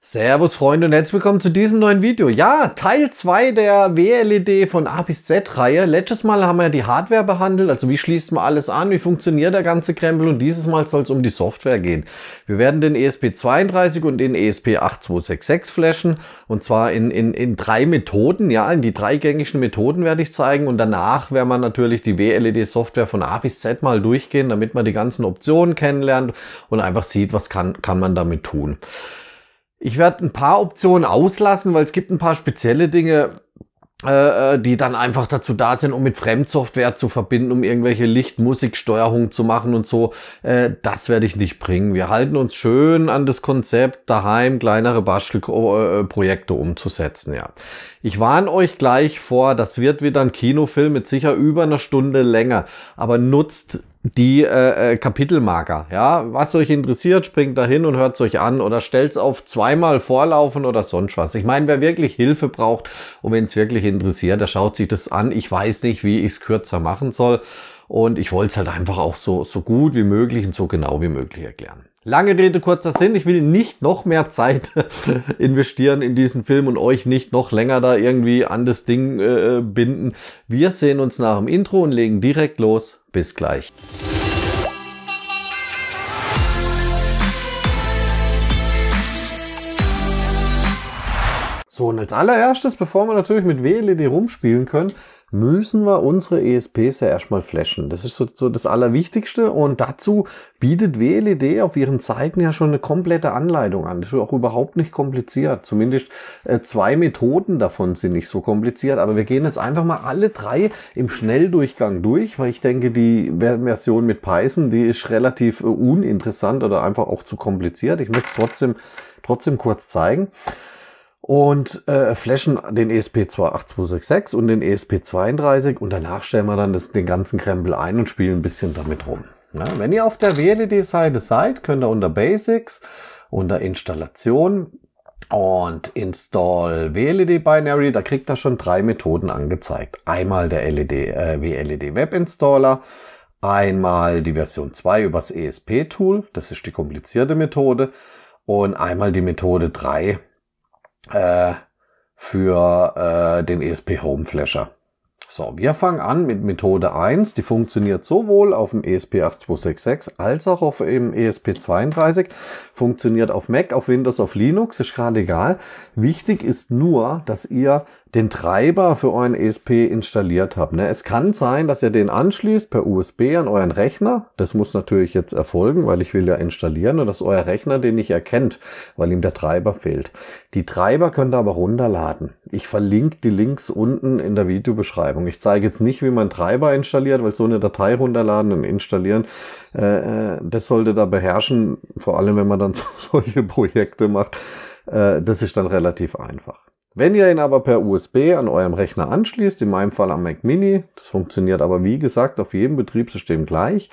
Servus Freunde und herzlich willkommen zu diesem neuen Video. Ja, Teil 2 der WLED von A bis Z Reihe. Letztes Mal haben wir die Hardware behandelt, also wie schließt man alles an, wie funktioniert der ganze Krempel und dieses Mal soll es um die Software gehen. Wir werden den ESP32 und den ESP8266 flashen und zwar in, in, in drei Methoden, ja, in die drei gängigen Methoden werde ich zeigen und danach werden wir natürlich die WLED Software von A bis Z mal durchgehen, damit man die ganzen Optionen kennenlernt und einfach sieht, was kann, kann man damit tun. Ich werde ein paar Optionen auslassen, weil es gibt ein paar spezielle Dinge, äh, äh, die dann einfach dazu da sind, um mit Fremdsoftware zu verbinden, um irgendwelche Lichtmusiksteuerung zu machen und so. Äh, das werde ich nicht bringen. Wir halten uns schön an das Konzept, daheim kleinere Bastelprojekte umzusetzen, ja. Ich warne euch gleich vor, das wird wieder ein Kinofilm mit sicher über einer Stunde länger. Aber nutzt die äh, äh, Kapitelmarker. Ja, was euch interessiert, springt da hin und hört es euch an oder stellt es auf zweimal vorlaufen oder sonst was. Ich meine, wer wirklich Hilfe braucht und wenn es wirklich interessiert, der schaut sich das an. Ich weiß nicht, wie ich es kürzer machen soll und ich wollte es halt einfach auch so, so gut wie möglich und so genau wie möglich erklären. Lange Rede, kurzer Sinn. Ich will nicht noch mehr Zeit investieren in diesen Film und euch nicht noch länger da irgendwie an das Ding äh, äh, binden. Wir sehen uns nach dem Intro und legen direkt los. Bis gleich. So, und als allererstes, bevor wir natürlich mit WLED rumspielen können, müssen wir unsere ESPs ja erstmal flashen. Das ist so, so das Allerwichtigste und dazu bietet WLED auf ihren Seiten ja schon eine komplette Anleitung an. Das ist auch überhaupt nicht kompliziert. Zumindest äh, zwei Methoden davon sind nicht so kompliziert, aber wir gehen jetzt einfach mal alle drei im Schnelldurchgang durch, weil ich denke, die Version mit Python, die ist relativ äh, uninteressant oder einfach auch zu kompliziert. Ich möchte es trotzdem, trotzdem kurz zeigen und äh, flashen den esp 28266 und den ESP32 und danach stellen wir dann das, den ganzen Krempel ein und spielen ein bisschen damit rum. Ja, wenn ihr auf der WLED-Seite seid, könnt ihr unter Basics, unter Installation und Install WLED Binary, da kriegt ihr schon drei Methoden angezeigt. Einmal der LED, äh, WLED Web Installer, einmal die Version 2 übers ESP-Tool, das ist die komplizierte Methode, und einmal die Methode 3 äh, für äh, den ESP Home Flasher. So, wir fangen an mit Methode 1. Die funktioniert sowohl auf dem ESP8266 als auch auf dem ESP32. Funktioniert auf Mac, auf Windows, auf Linux, ist gerade egal. Wichtig ist nur, dass ihr den Treiber für euren ESP installiert habt. Ne? Es kann sein, dass ihr den anschließt per USB an euren Rechner. Das muss natürlich jetzt erfolgen, weil ich will ja installieren und dass euer Rechner den nicht erkennt, weil ihm der Treiber fehlt. Die Treiber könnt ihr aber runterladen. Ich verlinke die Links unten in der Videobeschreibung. Beschreibung. Ich zeige jetzt nicht, wie man Treiber installiert, weil so eine Datei runterladen und installieren, äh, äh das sollte da beherrschen, vor allem wenn man dann so, solche Projekte macht. Äh, das ist dann relativ einfach. Wenn ihr ihn aber per USB an eurem Rechner anschließt, in meinem Fall am Mac Mini, das funktioniert aber wie gesagt auf jedem Betriebssystem gleich,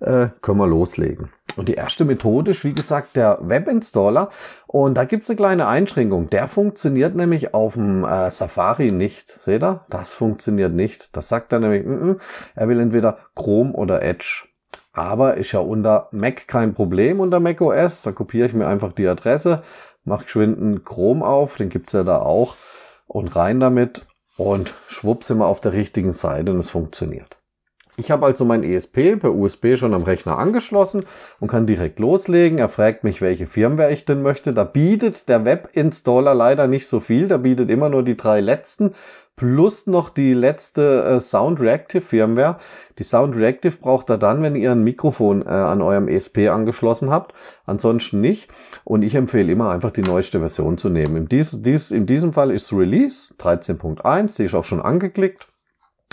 äh, können wir loslegen. Und die erste Methode ist, wie gesagt, der Web-Installer. Und da gibt's eine kleine Einschränkung. Der funktioniert nämlich auf dem äh, Safari nicht. Seht ihr? Das funktioniert nicht. Das sagt er nämlich, mm -mm. er will entweder Chrome oder Edge. Aber ist ja unter Mac kein Problem unter macOS. Da kopiere ich mir einfach die Adresse, mache geschwind einen Chrome auf, den gibt's ja da auch. Und rein damit. Und schwupp sind wir auf der richtigen Seite und es funktioniert. Ich habe also mein ESP per USB schon am Rechner angeschlossen und kann direkt loslegen. Er fragt mich, welche Firmware ich denn möchte. Da bietet der Web-Installer leider nicht so viel. Da bietet immer nur die drei letzten plus noch die letzte äh, Sound Reactive Firmware. Die Sound Reactive braucht er dann, wenn ihr ein Mikrofon äh, an eurem ESP angeschlossen habt. Ansonsten nicht. Und ich empfehle immer einfach die neueste Version zu nehmen. In, dies, dies, in diesem Fall ist Release 13.1, die ist auch schon angeklickt.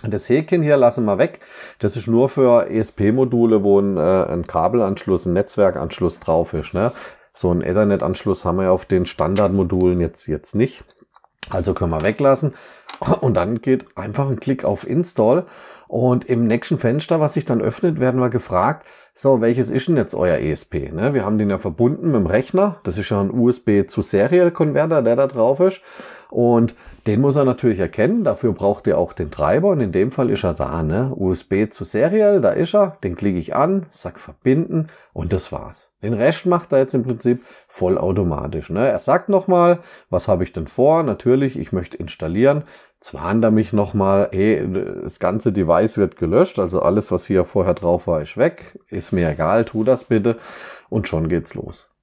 Das Häkchen hier lassen wir weg. Das ist nur für ESP-Module, wo ein, äh, ein Kabelanschluss, ein Netzwerkanschluss drauf ist. Ne? So einen Ethernet-Anschluss haben wir auf den Standardmodulen jetzt, jetzt nicht. Also können wir weglassen. Und dann geht einfach ein Klick auf Install. Und im nächsten Fenster, was sich dann öffnet, werden wir gefragt, so, welches ist denn jetzt euer ESP? Ne? Wir haben den ja verbunden mit dem Rechner. Das ist ja ein USB zu Serial Converter, der da drauf ist. Und den muss er natürlich erkennen. Dafür braucht ihr auch den Treiber. Und in dem Fall ist er da, ne? USB zu Serial, da ist er. Den klicke ich an, sag verbinden und das war's. Den Rest macht er jetzt im Prinzip vollautomatisch. Ne? Er sagt nochmal, was habe ich denn vor? Natürlich, ich möchte installieren. Jetzt warnt er mich nochmal, ey, das ganze Device wird gelöscht, also alles, was hier vorher drauf war, ist weg. Ist mir egal, tu das bitte. Und schon geht's los.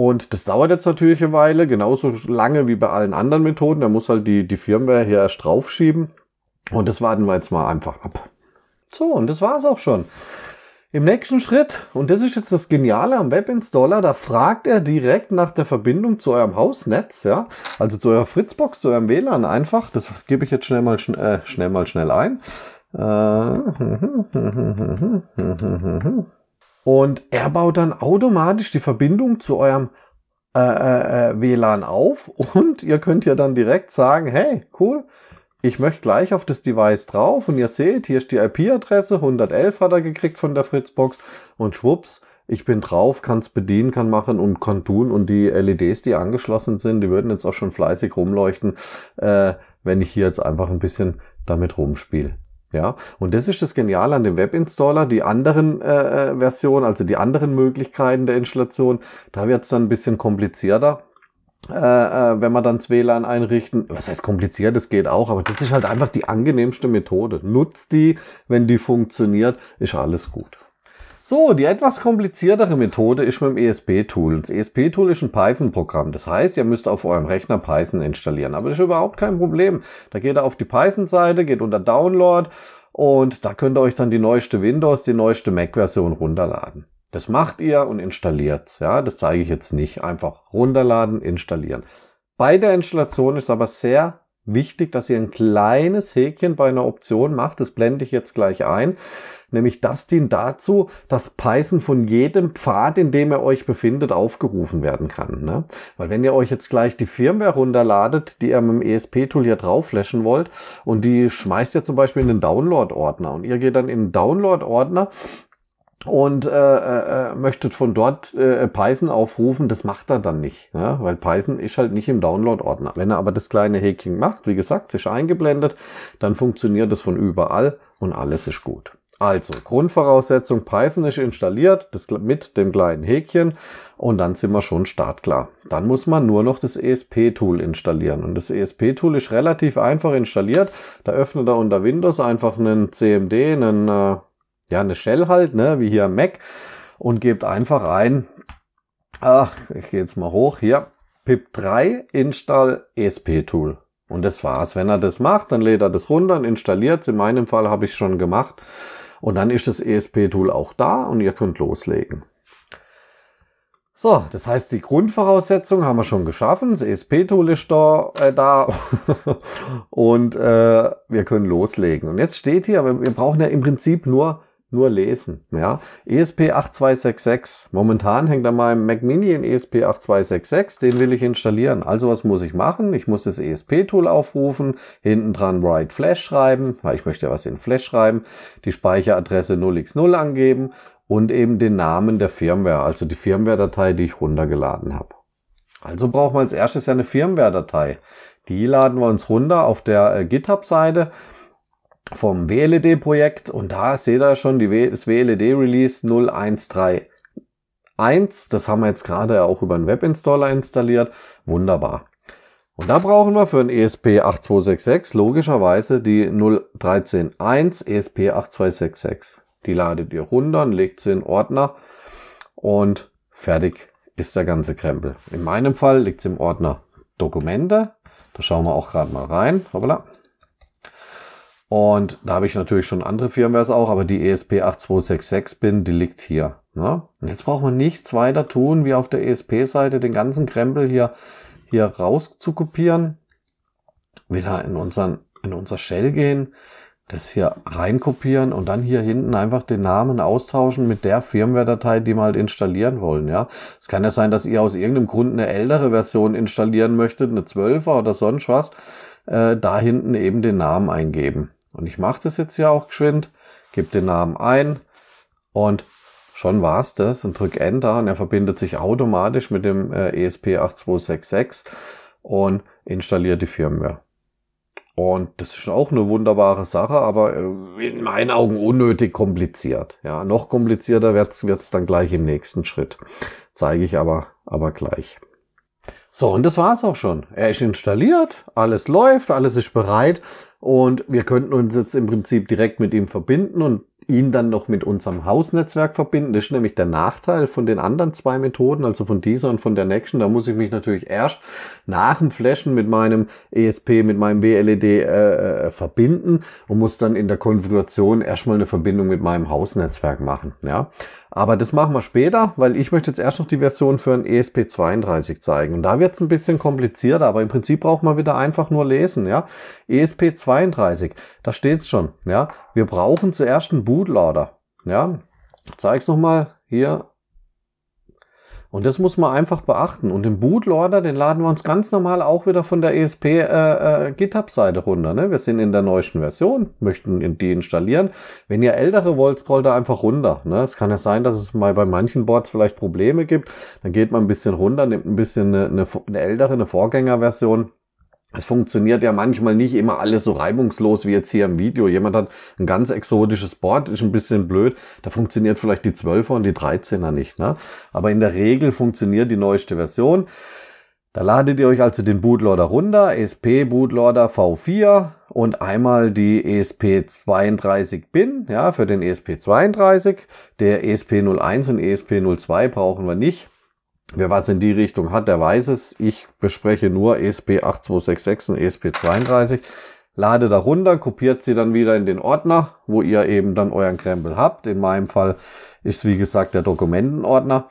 Und das dauert jetzt natürlich eine Weile, genauso lange wie bei allen anderen Methoden. Da muss halt die, die Firmware hier erst draufschieben. Und das warten wir jetzt mal einfach ab. So, und das war's auch schon. Im nächsten Schritt, und das ist jetzt das Geniale am Webinstaller, da fragt er direkt nach der Verbindung zu eurem Hausnetz, ja, also zu eurer Fritzbox, zu eurem WLAN einfach. Das gebe ich jetzt schnell mal, schn äh, schnell mal schnell ein. Äh, und er baut dann automatisch die Verbindung zu eurem äh, äh, äh WLAN auf und ihr könnt ja dann direkt sagen, hey, cool, ich möchte gleich auf das Device drauf und ihr seht, hier ist die IP-Adresse, 111 hat er gekriegt von der Fritzbox und schwupps, ich bin drauf, kann es bedienen, kann machen und kann tun und die LEDs, die angeschlossen sind, die würden jetzt auch schon fleißig rumleuchten, äh, wenn ich hier jetzt einfach ein bisschen damit rumspiele. Ja, und das ist das Geniale an dem Webinstaller. Die anderen äh, äh Versionen, also die anderen Möglichkeiten der Installation, da wird es dann ein bisschen komplizierter. Äh, äh, wenn man dann das WLAN einrichten, was heißt kompliziert, das geht auch, aber das ist halt einfach die angenehmste Methode. Nutzt die, wenn die funktioniert, ist alles gut. So, die etwas kompliziertere Methode ist mit dem ESP-Tool. Das ESP-Tool ist ein Python-Programm. Das heißt, ihr müsst auf eurem Rechner Python installieren. Aber das ist überhaupt kein Problem. Da geht ihr auf die Python-Seite, geht unter Download und da könnt ihr euch dann die neueste Windows, die neueste Mac-Version runterladen. Das macht ihr und installiert's. Ja, das zeige ich jetzt nicht. Einfach runterladen, installieren. Bei der Installation ist aber sehr wichtig, dass ihr ein kleines Häkchen bei einer Option macht. Das blende ich jetzt gleich ein. Nämlich das dient dazu, dass Python von jedem Pfad, in dem ihr euch befindet, aufgerufen werden kann. Ne? Weil wenn ihr euch jetzt gleich die Firmware runterladet, die ihr mit dem ESP-Tool hier draufflashen wollt und die schmeißt ihr zum Beispiel in den Download-Ordner und ihr geht dann in den Download-Ordner und äh, äh, äh, möchtet von dort äh, Python aufrufen, das macht er dann nicht, ja? weil Python ist halt nicht im Download-Ordner. Wenn er aber das kleine Häkchen macht, wie gesagt, sich eingeblendet, dann funktioniert das von überall und alles ist gut. Also, Grundvoraussetzung, Python ist installiert, das mit dem kleinen Häkchen und dann sind wir schon startklar. Dann muss man nur noch das ESP-Tool installieren und das ESP-Tool ist relativ einfach installiert. Da öffnet er unter Windows einfach einen CMD, einen äh, ja, eine Shell halt, ne, wie hier am Mac und gebt einfach ein, ach, ich gehe jetzt mal hoch, hier, pip3 install esp-tool. Und das war's. Wenn er das macht, dann lädt er das runter und installiert In meinem Fall habe ich schon gemacht. Und dann ist das ESP-Tool auch da und ihr könnt loslegen. So, das heißt, die Grundvoraussetzung haben wir schon geschaffen. Das ESP-Tool ist da, äh, da. und äh, wir können loslegen. Und jetzt steht hier, wir brauchen ja im Prinzip nur nur lesen. Ja? ESP8266. Momentan hängt an meinem Mac Mini ein ESP8266. Den will ich installieren. Also was muss ich machen? Ich muss das ESP-Tool aufrufen, hinten dran Write Flash schreiben, weil ich möchte ja was in Flash schreiben, die Speicheradresse 0x0 angeben und eben den Namen der Firmware, also die Firmware-Datei, die ich runtergeladen habe. Also brauchen wir als erstes ja eine Firmware-Datei. Die laden wir uns runter auf der äh, GitHub-Seite vom WLED-Projekt und da seht ihr schon die, das WLED-Release 0131. Das haben wir jetzt gerade auch über einen Webinstaller installiert. Wunderbar. Und da brauchen wir für ein ESP8266 logischerweise die 0131 ESP8266. E die ladet ihr runter und legt sie in Ordner und fertig ist der ganze Krempel. In meinem Fall liegt sie im Ordner Dokumente. Da schauen wir auch gerade mal rein. Hoppala. Und da habe ich natürlich schon andere Firmwares auch, aber die ESP8266-Bin, die liegt hier. Ne? Und jetzt braucht man nichts weiter tun, wie auf der ESP-Seite den ganzen Krempel hier, hier raus zu kopieren. Wieder in, unseren, in unser Shell gehen, das hier reinkopieren und dann hier hinten einfach den Namen austauschen mit der Firmware-Datei, die wir halt installieren wollen. Ja, es kann ja sein, dass ihr aus irgendeinem Grund eine ältere Version installieren möchtet, eine 12er oder sonst was. Äh, da hinten eben den Namen eingeben. Und ich mache das jetzt ja auch geschwind, gebe den Namen ein und schon war's das und drück Enter und er verbindet sich automatisch mit dem äh, ESP8266 und installiert die Firmware. Und das ist auch eine wunderbare Sache, aber äh, in meinen Augen unnötig kompliziert. Ja, noch komplizierter wird's wird's dann gleich im nächsten Schritt. Zeige ich aber, aber gleich. So, und das war's auch schon. Er ist installiert, alles läuft, alles ist bereit und wir könnten uns jetzt im Prinzip direkt mit ihm verbinden und ihn dann noch mit unserem Hausnetzwerk verbinden. Das ist nämlich der Nachteil von den anderen zwei Methoden, also von dieser und von der Nexion. Da muss ich mich natürlich erst nach dem Flashen mit meinem ESP, mit meinem WLED äh, äh, verbinden und muss dann in der Konfiguration erstmal eine Verbindung mit meinem Hausnetzwerk machen. Ja, aber das machen wir später, weil ich möchte jetzt erst noch die Version für ein ESP32 zeigen. Und da wird es ein bisschen komplizierter, aber im Prinzip braucht man wieder einfach nur lesen. Ja, ESP32, da steht es schon. Ja, wir brauchen zuerst einen Boot Bootlader. Ja, ich zeige es nochmal hier. Und das muss man einfach beachten. Und den Bootloader, den laden wir uns ganz normal auch wieder von der ESP äh, äh, GitHub-Seite runter. Ne? Wir sind in der neuesten Version, möchten die installieren. Wenn ihr ältere wollt, scrollt da einfach runter. Ne? Es kann ja sein, dass es mal bei manchen Boards vielleicht Probleme gibt. Dann geht man ein bisschen runter, nimmt ein bisschen eine, eine, eine ältere, eine Vorgängerversion es funktioniert ja manchmal nicht immer alles so reibungslos wie jetzt hier im Video. Jemand hat ein ganz exotisches Board, ist ein bisschen blöd. Da funktioniert vielleicht die 12er und die 13er nicht. Ne? Aber in der Regel funktioniert die neueste Version. Da ladet ihr euch also den Bootloader runter, ESP Bootloader V4 und einmal die ESP32 Bin, ja, für den ESP32. Der ESP01 und ESP02 brauchen wir nicht. Wer was in die Richtung hat, der weiß es. Ich bespreche nur ESP8266 und ESP32. Lade da runter, kopiert sie dann wieder in den Ordner, wo ihr eben dann euren Krempel habt. In meinem Fall ist wie gesagt der Dokumentenordner.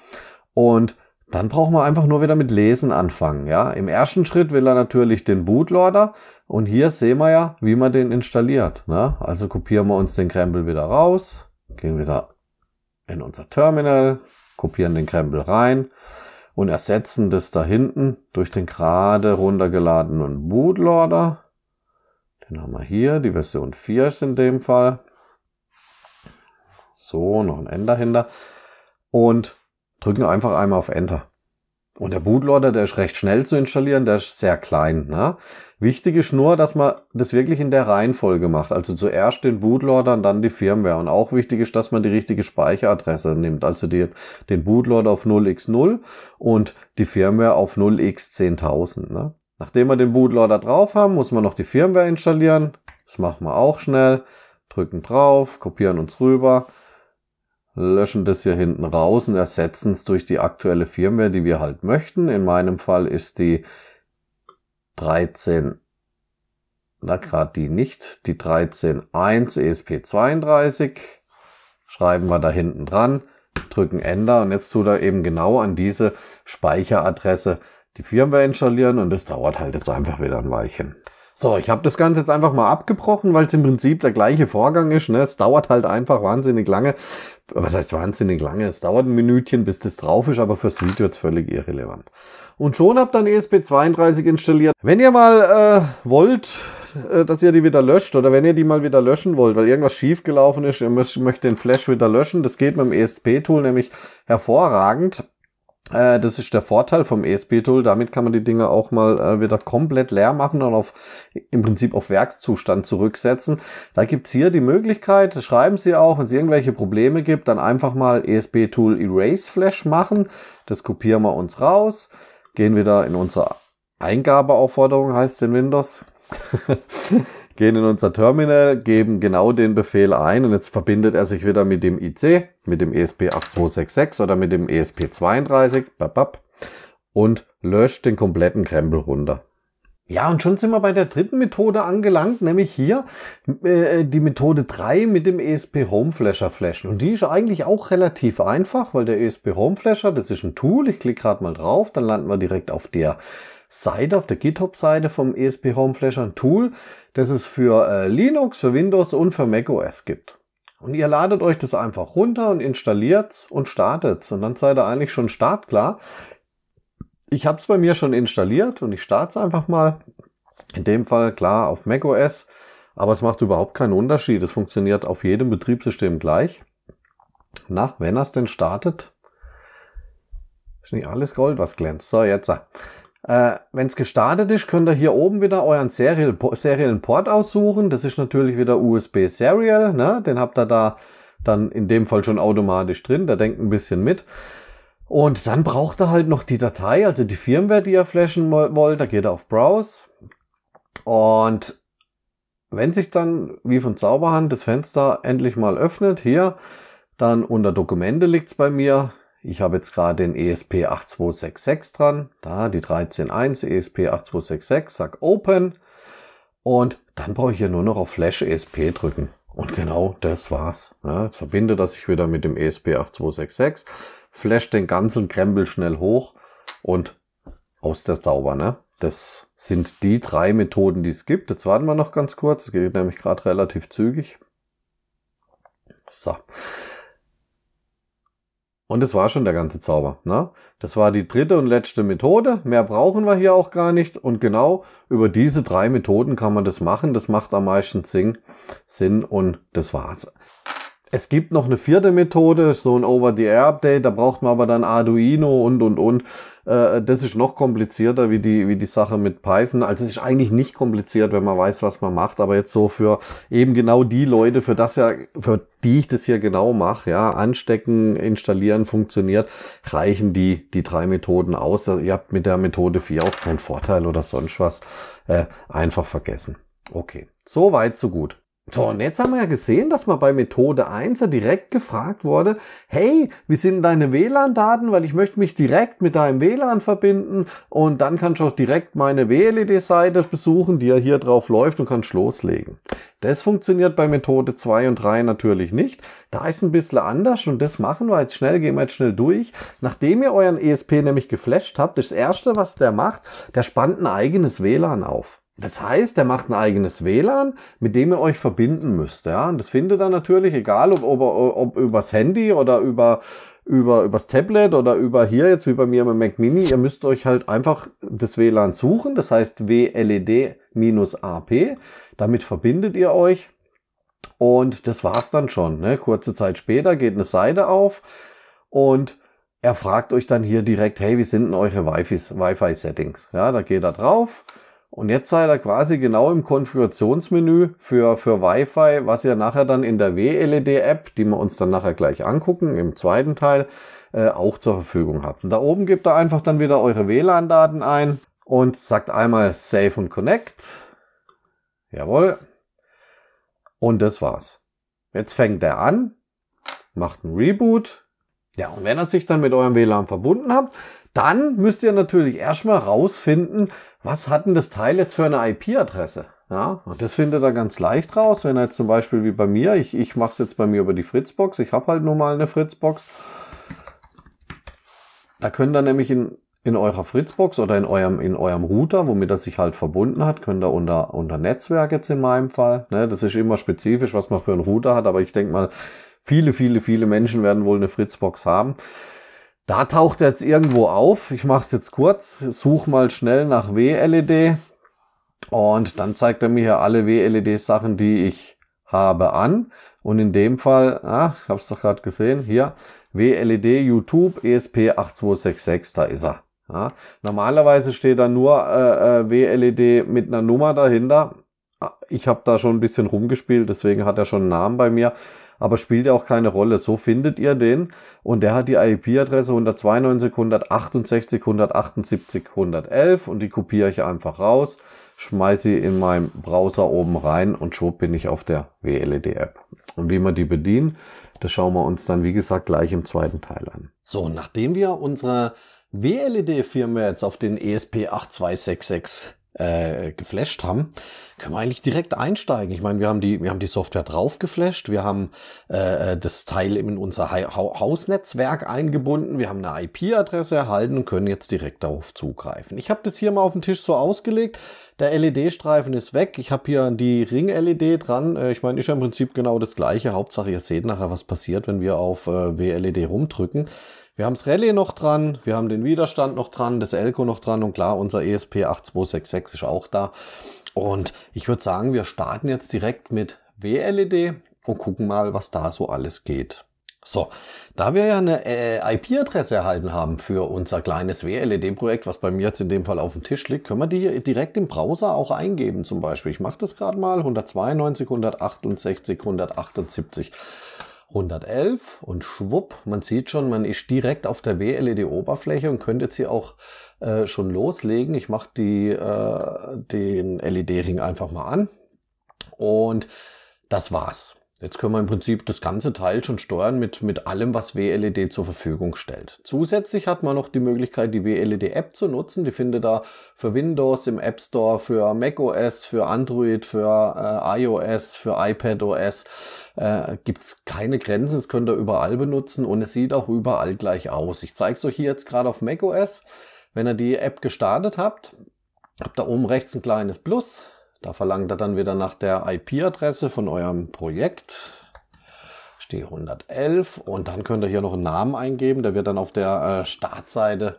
Und dann braucht man einfach nur wieder mit Lesen anfangen. Ja, im ersten Schritt will er natürlich den Bootloader und hier sehen wir ja, wie man den installiert. Ne? Also kopieren wir uns den Krempel wieder raus, gehen wieder in unser Terminal, kopieren den Krempel rein und ersetzen das da hinten durch den gerade runtergeladenen Bootloader. Den haben wir hier, die Version 4 ist in dem Fall. So, noch ein N dahinter. Und drücken einfach einmal auf Enter. Und der Bootloader, der ist recht schnell zu installieren, der ist sehr klein. Ne? Wichtig ist nur, dass man das wirklich in der Reihenfolge macht. Also zuerst den Bootloader und dann die Firmware. Und auch wichtig ist, dass man die richtige Speicheradresse nimmt. Also die, den Bootloader auf 0x0 und die Firmware auf 0x10000. Ne? Nachdem wir den Bootloader drauf haben, muss man noch die Firmware installieren. Das machen wir auch schnell. Drücken drauf, kopieren uns rüber löschen das hier hinten raus und ersetzen es durch die aktuelle Firmware, die wir halt möchten. In meinem Fall ist die 13, na gerade die nicht, die 13.1 ESP32. E Schreiben wir da hinten dran, drücken Enter und jetzt tut er eben genau an diese Speicheradresse die Firmware installieren und das dauert halt jetzt einfach wieder ein Weilchen. So, ich habe das Ganze jetzt einfach mal abgebrochen, weil es im Prinzip der gleiche Vorgang ist. Ne? Es dauert halt einfach wahnsinnig lange. Was heißt wahnsinnig lange? Es dauert ein Minütchen, bis das drauf ist, aber fürs Video jetzt völlig irrelevant. Und schon habt ihr dann ESP32 installiert. Wenn ihr mal äh, wollt, äh, dass ihr die wieder löscht oder wenn ihr die mal wieder löschen wollt, weil irgendwas schief gelaufen ist, ihr müsst, möchtet den Flash wieder löschen, das geht mit dem ESP-Tool nämlich hervorragend. Äh, das ist der Vorteil vom ESP-Tool. Damit kann man die Dinge auch mal äh, wieder komplett leer machen und auf, im Prinzip auf Werkszustand zurücksetzen. Da gibt's hier die Möglichkeit, das schreiben Sie auch, wenn es irgendwelche Probleme gibt, dann einfach mal ESP-Tool Erase Flash machen. Das kopieren wir uns raus, gehen wieder in unsere Eingabeaufforderung, heißt es in Windows. gehen in unser Terminal, geben genau den Befehl ein und jetzt verbindet er sich wieder mit dem IC, mit dem ESP8266 oder mit dem ESP32 und löscht den kompletten Krempel runter. Ja, und schon sind wir bei der dritten Methode angelangt, nämlich hier äh, äh die Methode 3 mit dem ESP Home Flasher flashen. Und die ist eigentlich auch relativ einfach, weil der ESP Home Flasher, das ist ein Tool. Ich klicke gerade mal drauf, dann landen wir direkt auf der Seite, auf der GitHub-Seite vom ESP Homeflash ein Tool, das es für äh, Linux, für Windows und für macOS gibt. Und ihr ladet euch das einfach runter und installiert's und startet's. Und dann seid ihr eigentlich schon startklar. Ich habe es bei mir schon installiert und ich starte es einfach mal. In dem Fall klar auf macOS, aber es macht überhaupt keinen Unterschied. Es funktioniert auf jedem Betriebssystem gleich. Na, wenn er es denn startet, ist nicht alles Gold, was glänzt. So, jetzt. Äh, äh, Wenn es gestartet ist, könnt ihr hier oben wieder euren Serial, Port aussuchen. Das ist natürlich wieder USB Serial. Ne? Den habt ihr da dann in dem Fall schon automatisch drin. Da denkt ein bisschen mit. Und dann braucht ihr halt noch die Datei, also die Firmware, die ihr flashen wollt. Da geht ihr auf Browse. Und wenn sich dann, wie von Zauberhand, das Fenster endlich mal öffnet, hier, dann unter Dokumente liegt's bei mir, ich habe jetzt gerade den ESP8266 dran, da die 13.1 ESP8266, e sag Open und dann brauche ich ja nur noch auf Flash ESP drücken. Und genau das war's. Ja, jetzt verbinde das ich wieder mit dem ESP8266, flash den ganzen Krempel schnell hoch und aus der Zauber. Ne? Das sind die drei Methoden, die es gibt. Jetzt warten wir noch ganz kurz. Es geht nämlich gerade relativ zügig. So. Und das war schon der ganze Zauber. Ne? Das war die dritte und letzte Methode. Mehr brauchen wir hier auch gar nicht. Und genau über diese drei Methoden kann man das machen. Das macht am meisten Sinn und das war's. Es gibt noch eine vierte Methode, so ein Over-the-Air-Update. Da braucht man aber dann Arduino und, und, und. Äh, das ist noch komplizierter wie die, wie die Sache mit Python. Also es ist eigentlich nicht kompliziert, wenn man weiß, was man macht, aber jetzt so für eben genau die Leute, für das ja, für die ich das hier genau mache, ja, anstecken, installieren, funktioniert, reichen die, die drei Methoden aus. Also ihr habt mit der Methode 4 auch keinen Vorteil oder sonst was. Äh, einfach vergessen. Okay, so weit, so gut. So, und jetzt haben wir ja gesehen, dass man bei Methode 1 ja direkt gefragt wurde, hey, wie sind deine WLAN-Daten, weil ich möchte mich direkt mit deinem WLAN verbinden und dann kannst du auch direkt meine WLED-Seite besuchen, die ja hier drauf läuft und kannst loslegen. Das funktioniert bei Methode 2 und 3 natürlich nicht. Da ist ein bisschen anders und das machen wir jetzt schnell, gehen wir jetzt schnell durch. Nachdem ihr euren ESP nämlich geflasht habt, das Erste, was der macht, der spannt ein eigenes WLAN auf. Das heißt, er macht ein eigenes WLAN, mit dem ihr euch verbinden müsst. Ja? Und das findet er natürlich, egal ob, ob, ob übers Handy oder über über übers Tablet oder über hier jetzt wie bei mir mit Mac Mini, ihr müsst euch halt einfach das WLAN suchen, das heißt WLED-AP. Damit verbindet ihr euch und das war's dann schon. Ne? Kurze Zeit später geht eine Seite auf und er fragt euch dann hier direkt, hey, wie sind denn eure Wi-Fi-Settings? Ja, da geht er drauf und jetzt seid ihr quasi genau im Konfigurationsmenü für, für Wi-Fi, was ihr nachher dann in der WLED-App, die wir uns dann nachher gleich angucken, im zweiten Teil, äh, auch zur Verfügung habt. Und da oben gebt ihr einfach dann wieder eure WLAN-Daten ein und sagt einmal Save und Connect. Jawohl. Und das war's. Jetzt fängt er an, macht einen Reboot. Ja, und wenn er sich dann mit eurem WLAN verbunden hat, dann müsst ihr natürlich erstmal rausfinden, was hat denn das Teil jetzt für eine IP-Adresse? Ja, und das findet ihr ganz leicht raus, wenn ihr jetzt zum Beispiel wie bei mir, ich, ich mache es jetzt bei mir über die Fritzbox, ich habe halt nun mal eine Fritzbox. Da könnt ihr nämlich in, in eurer Fritzbox oder in eurem, in eurem Router, womit er sich halt verbunden hat, könnt ihr unter, unter Netzwerk jetzt in meinem Fall, ne, das ist immer spezifisch, was man für einen Router hat, aber ich denke mal, viele, viele, viele Menschen werden wohl eine Fritzbox haben. Da taucht er jetzt irgendwo auf. Ich mache es jetzt kurz. Such mal schnell nach WLED. Und dann zeigt er mir hier alle WLED-Sachen, die ich habe, an. Und in dem Fall, ah, ich habe es doch gerade gesehen, hier WLED YouTube ESP8266, da ist er. Ja, normalerweise steht da nur äh, äh WLED mit einer Nummer dahinter ich habe da schon ein bisschen rumgespielt, deswegen hat er schon einen Namen bei mir, aber spielt ja auch keine Rolle. So findet ihr den und der hat die IP-Adresse 192.168.178.111 und die kopiere ich einfach raus, schmeiße sie in meinem Browser oben rein und schon bin ich auf der WLED-App. Und wie man die bedient, das schauen wir uns dann, wie gesagt, gleich im zweiten Teil an. So, nachdem wir unsere wled firma jetzt auf den ESP8266 äh, geflasht haben, können wir eigentlich direkt einsteigen. Ich meine, wir haben die, wir haben die Software drauf geflasht, wir haben äh, äh das Teil in unser ha Hausnetzwerk eingebunden, wir haben eine IP-Adresse erhalten und können jetzt direkt darauf zugreifen. Ich habe das hier mal auf dem Tisch so ausgelegt. Der LED-Streifen ist weg. Ich habe hier die Ring-LED dran. Äh, ich meine, ist ja im Prinzip genau das gleiche. Hauptsache, ihr seht nachher, was passiert, wenn wir auf äh, WLED rumdrücken. Wir haben das Relais noch dran, wir haben den Widerstand noch dran, das Elko noch dran und klar, unser ESP8266 ist auch da. Und ich würde sagen, wir starten jetzt direkt mit WLED und gucken mal, was da so alles geht. So, da wir ja eine äh, IP-Adresse erhalten haben für unser kleines WLED-Projekt, was bei mir jetzt in dem Fall auf dem Tisch liegt, können wir die direkt im Browser auch eingeben zum Beispiel. Ich mache das gerade mal 192, 168, 178. 111 und schwupp, man sieht schon, man ist direkt auf der WLED-Oberfläche und könnte jetzt hier auch äh, schon loslegen. Ich mache die, äh, den LED-Ring einfach mal an und das war's. Jetzt können wir im Prinzip das ganze Teil schon steuern mit, mit allem, was WLED zur Verfügung stellt. Zusätzlich hat man noch die Möglichkeit, die WLED-App zu nutzen. Die findet da für Windows im App Store, für macOS, für Android, für äh, iOS, für iPadOS. Äh, gibt's keine Grenzen, es könnt ihr überall benutzen und es sieht auch überall gleich aus. Ich zeige es euch hier jetzt gerade auf macOS. Wenn ihr die App gestartet habt, habt ihr oben rechts ein kleines Plus, da verlangt er dann wieder nach der IP-Adresse von eurem Projekt. Stehe 111 und dann könnt ihr hier noch einen Namen eingeben. Der wird dann auf der äh, Startseite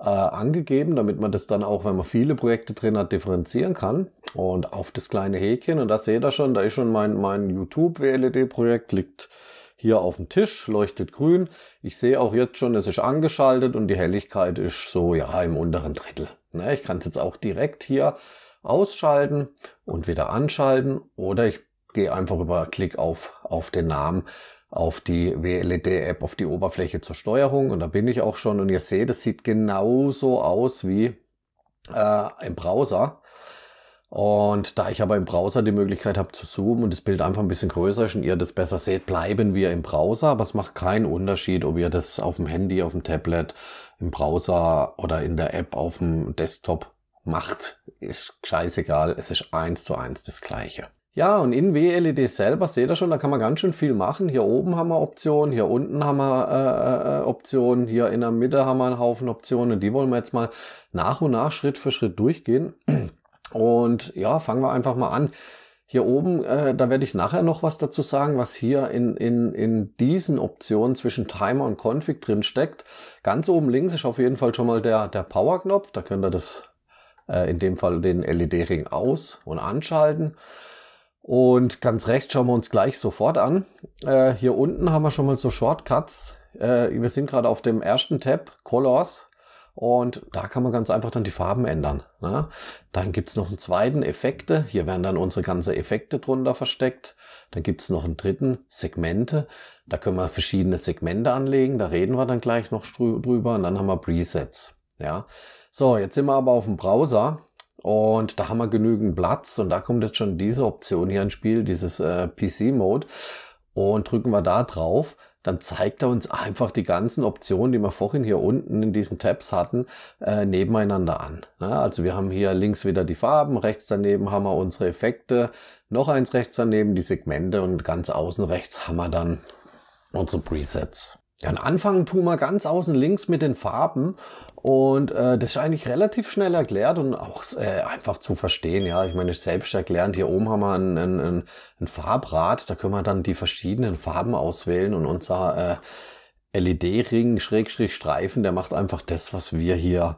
äh, angegeben, damit man das dann auch, wenn man viele Projekte drin hat, differenzieren kann. Und auf das kleine Häkchen, und da seht ihr schon, da ist schon mein, mein YouTube-WLED-Projekt, liegt hier auf dem Tisch, leuchtet grün. Ich sehe auch jetzt schon, es ist angeschaltet und die Helligkeit ist so, ja, im unteren Drittel. Ne, ich kann es jetzt auch direkt hier ausschalten und wieder anschalten oder ich gehe einfach über Klick auf, auf den Namen auf die WLED-App, auf die Oberfläche zur Steuerung. Und da bin ich auch schon. Und ihr seht, es sieht genauso aus wie äh, im Browser. Und da ich aber im Browser die Möglichkeit habe zu zoomen und das Bild einfach ein bisschen größer ist und ihr das besser seht, bleiben wir im Browser. Aber es macht keinen Unterschied, ob ihr das auf dem Handy, auf dem Tablet, im Browser oder in der App auf dem Desktop macht, ist scheißegal, es ist eins zu eins das gleiche. Ja, und in WLED selber seht ihr schon, da kann man ganz schön viel machen. Hier oben haben wir Optionen, hier unten haben wir äh, äh Optionen, hier in der Mitte haben wir einen Haufen Optionen. Die wollen wir jetzt mal nach und nach Schritt für Schritt durchgehen. Und ja, fangen wir einfach mal an. Hier oben, äh, da werde ich nachher noch was dazu sagen, was hier in, in, in diesen Optionen zwischen Timer und Config drin steckt. Ganz oben links ist auf jeden Fall schon mal der, der Power-Knopf. Da könnt ihr das äh, in dem Fall den LED-Ring aus und anschalten. Und ganz rechts schauen wir uns gleich sofort an. Äh, hier unten haben wir schon mal so Shortcuts. Äh, wir sind gerade auf dem ersten Tab, Colors. Und da kann man ganz einfach dann die Farben ändern. Ne? Dann gibt's noch einen zweiten Effekte. Hier werden dann unsere ganzen Effekte drunter versteckt. Dann gibt's noch einen dritten Segmente. Da können wir verschiedene Segmente anlegen. Da reden wir dann gleich noch drüber. Und dann haben wir Presets. Ja. So, jetzt sind wir aber auf dem Browser und da haben wir genügend Platz und da kommt jetzt schon diese Option hier ins Spiel, dieses äh, PC-Mode. Und drücken wir da drauf, dann zeigt er uns einfach die ganzen Optionen, die wir vorhin hier unten in diesen Tabs hatten, äh, nebeneinander an. Ja, ne? also wir haben hier links wieder die Farben, rechts daneben haben wir unsere Effekte, noch eins rechts daneben die Segmente und ganz außen rechts haben wir dann unsere Presets. Ja, anfangen tun wir ganz außen links mit den Farben und äh, das ist eigentlich relativ schnell erklärt und auch äh, einfach zu verstehen. Ja, ich meine, ich selbst erklärend. Hier oben haben wir ein, ein, ein, ein Farbrad, da können wir dann die verschiedenen Farben auswählen und unser äh, LED-Ring, Schrägstrich, Streifen, der macht einfach das, was wir hier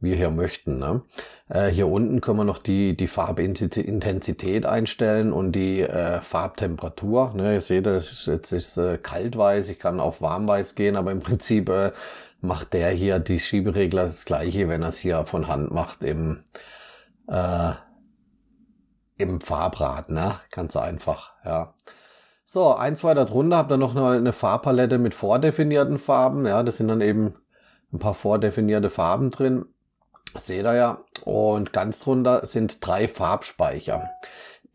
wir hier möchten. Ne? Äh, hier unten können wir noch die, die Farbintensität einstellen und die äh, Farbtemperatur. Ne? Ihr seht, das ist, jetzt ist äh, kaltweiß, ich kann auf warmweiß gehen, aber im Prinzip äh, macht der hier die Schieberegler das gleiche, wenn er es hier von Hand macht im, äh, im Farbrad. Ne? Ganz einfach, ja. So, eins weiter drunter habt ihr noch eine Farbpalette mit vordefinierten Farben. Ja, das sind dann eben ein paar vordefinierte Farben drin. Seht ihr ja. Und ganz drunter sind drei Farbspeicher.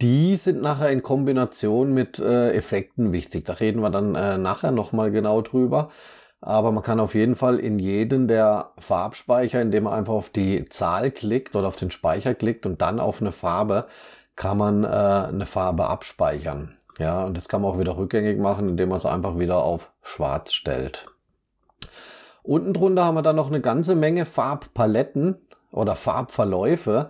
Die sind nachher in Kombination mit äh, Effekten wichtig. Da reden wir dann äh, nachher nochmal genau drüber. Aber man kann auf jeden Fall in jeden der Farbspeicher, indem man einfach auf die Zahl klickt oder auf den Speicher klickt und dann auf eine Farbe, kann man äh, eine Farbe abspeichern. Ja, und das kann man auch wieder rückgängig machen, indem man es einfach wieder auf schwarz stellt. Unten drunter haben wir dann noch eine ganze Menge Farbpaletten oder Farbverläufe,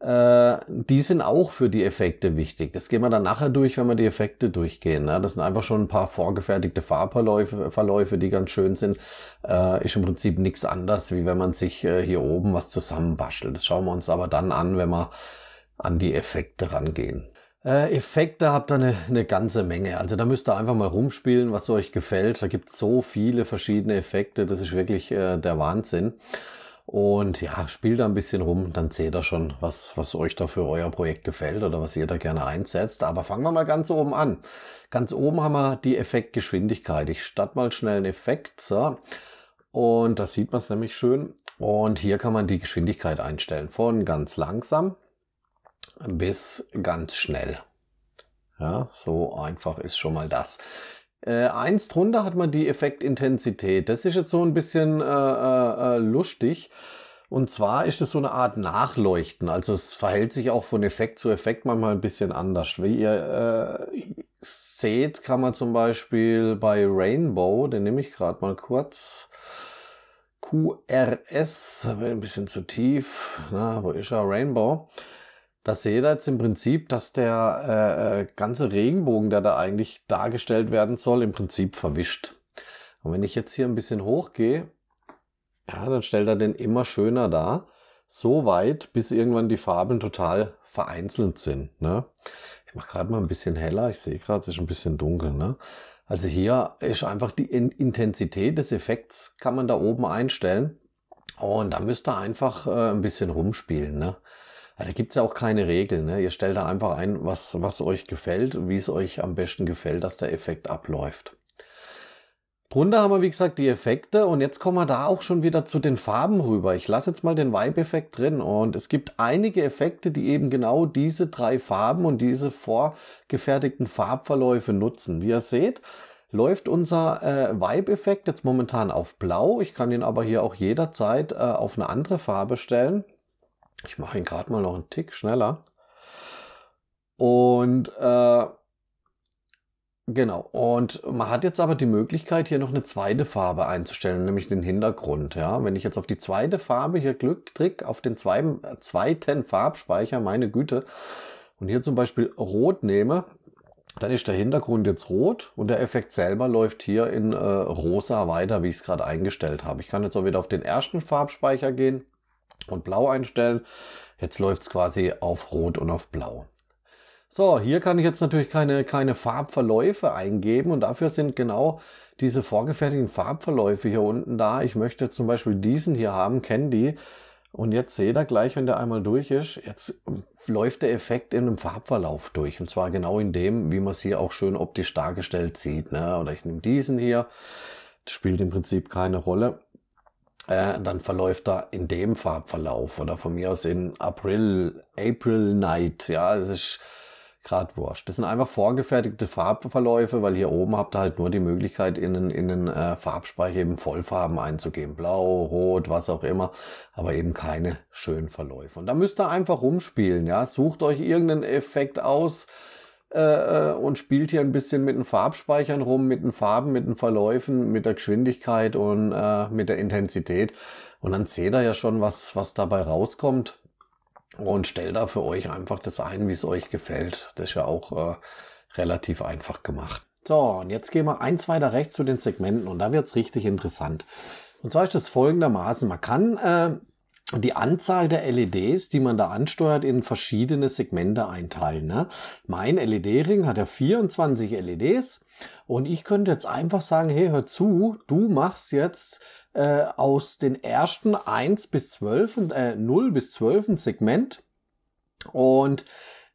äh, die sind auch für die Effekte wichtig. Das gehen wir dann nachher durch, wenn wir die Effekte durchgehen. Ne? Das sind einfach schon ein paar vorgefertigte Farbverläufe, Verläufe, die ganz schön sind. Äh, ist im Prinzip nichts anders, wie wenn man sich äh, hier oben was zusammenbastelt. Das schauen wir uns aber dann an, wenn wir an die Effekte rangehen. Äh, Effekte habt ihr eine, eine ganze Menge. Also da müsst ihr einfach mal rumspielen, was euch gefällt. Da gibt es so viele verschiedene Effekte. Das ist wirklich äh, der Wahnsinn. Und ja, spielt da ein bisschen rum, dann seht ihr schon, was, was euch da für euer Projekt gefällt oder was ihr da gerne einsetzt. Aber fangen wir mal ganz oben an. Ganz oben haben wir die Effektgeschwindigkeit. Ich starte mal schnell einen Effekt. So. Und da sieht man es nämlich schön. Und hier kann man die Geschwindigkeit einstellen. Von ganz langsam bis ganz schnell. Ja, so einfach ist schon mal das. Äh, eins drunter hat man die Effektintensität. Das ist jetzt so ein bisschen äh, äh, äh lustig. Und zwar ist es so eine Art Nachleuchten. Also es verhält sich auch von Effekt zu Effekt manchmal ein bisschen anders. Wie ihr äh, seht, kann man zum Beispiel bei Rainbow, den nehme ich gerade mal kurz, QRS, ein bisschen zu tief, na, wo ist er? Rainbow das sehe ich jetzt im Prinzip, dass der äh, äh, ganze Regenbogen, der da eigentlich dargestellt werden soll, im Prinzip verwischt. Und wenn ich jetzt hier ein bisschen hochgehe, ja, dann stellt er den immer schöner dar. So weit, bis irgendwann die Farben total vereinzelt sind. Ne? Ich mache gerade mal ein bisschen heller. Ich sehe gerade, es ist ein bisschen dunkel. Ne? Also hier ist einfach die Intensität des Effekts, kann man da oben einstellen. Oh, und da müsst ihr einfach äh, ein bisschen rumspielen. Ne? Aber ah, da gibt's ja auch keine Regeln. Ne? Ihr stellt da einfach ein, was, was euch gefällt, wie es euch am besten gefällt, dass der Effekt abläuft. Drunter haben wir, wie gesagt, die Effekte und jetzt kommen wir da auch schon wieder zu den Farben rüber. Ich lasse jetzt mal den Vibe-Effekt drin und es gibt einige Effekte, die eben genau diese drei Farben und diese vorgefertigten Farbverläufe nutzen. Wie ihr seht, läuft unser äh, Vibe-Effekt jetzt momentan auf blau. Ich kann ihn aber hier auch jederzeit äh, auf eine andere Farbe stellen. Ich mache ihn gerade mal noch einen Tick schneller. Und äh, genau, und man hat jetzt aber die Möglichkeit, hier noch eine zweite Farbe einzustellen, nämlich den Hintergrund. Ja? Wenn ich jetzt auf die zweite Farbe hier Glück trick, auf den zweiten äh, Farbspeicher, meine Güte, und hier zum Beispiel Rot nehme, dann ist der Hintergrund jetzt rot und der Effekt selber läuft hier in äh, rosa weiter, wie ich es gerade eingestellt habe. Ich kann jetzt auch wieder auf den ersten Farbspeicher gehen und Blau einstellen. Jetzt läuft es quasi auf Rot und auf Blau. So, hier kann ich jetzt natürlich keine, keine Farbverläufe eingeben und dafür sind genau diese vorgefertigten Farbverläufe hier unten da. Ich möchte zum Beispiel diesen hier haben, Candy. Und jetzt seht ihr gleich, wenn der einmal durch ist, jetzt läuft der Effekt in einem Farbverlauf durch. Und zwar genau in dem, wie man es hier auch schön optisch dargestellt sieht. Ne? Oder ich nehme diesen hier, das spielt im Prinzip keine Rolle äh, dann verläuft er in dem Farbverlauf oder von mir aus in April, April Night. Ja, das ist grad wurscht. Das sind einfach vorgefertigte Farbverläufe, weil hier oben habt ihr halt nur die Möglichkeit, in den, in den äh, Farbspeicher eben Vollfarben einzugeben. Blau, Rot, was auch immer, aber eben keine schönen Verläufe. Und da müsst ihr einfach rumspielen, ja. Sucht euch irgendeinen Effekt aus, äh, äh, und spielt hier ein bisschen mit den Farbspeichern rum, mit den Farben, mit den Verläufen, mit der Geschwindigkeit und äh, mit der Intensität. Und dann seht ihr ja schon, was, was dabei rauskommt. Und stellt da für euch einfach das ein, wie es euch gefällt. Das ist ja auch äh, relativ einfach gemacht. So, und jetzt gehen wir eins weiter rechts zu den Segmenten und da wird's richtig interessant. Und zwar ist das folgendermaßen, man kann äh, die Anzahl der LEDs, die man da ansteuert, in verschiedene Segmente einteilen. Ne? Mein LED-Ring hat ja 24 LEDs und ich könnte jetzt einfach sagen, hey, hör zu, du machst jetzt äh, aus den ersten 1 bis 12, äh, 0 bis 12 ein Segment und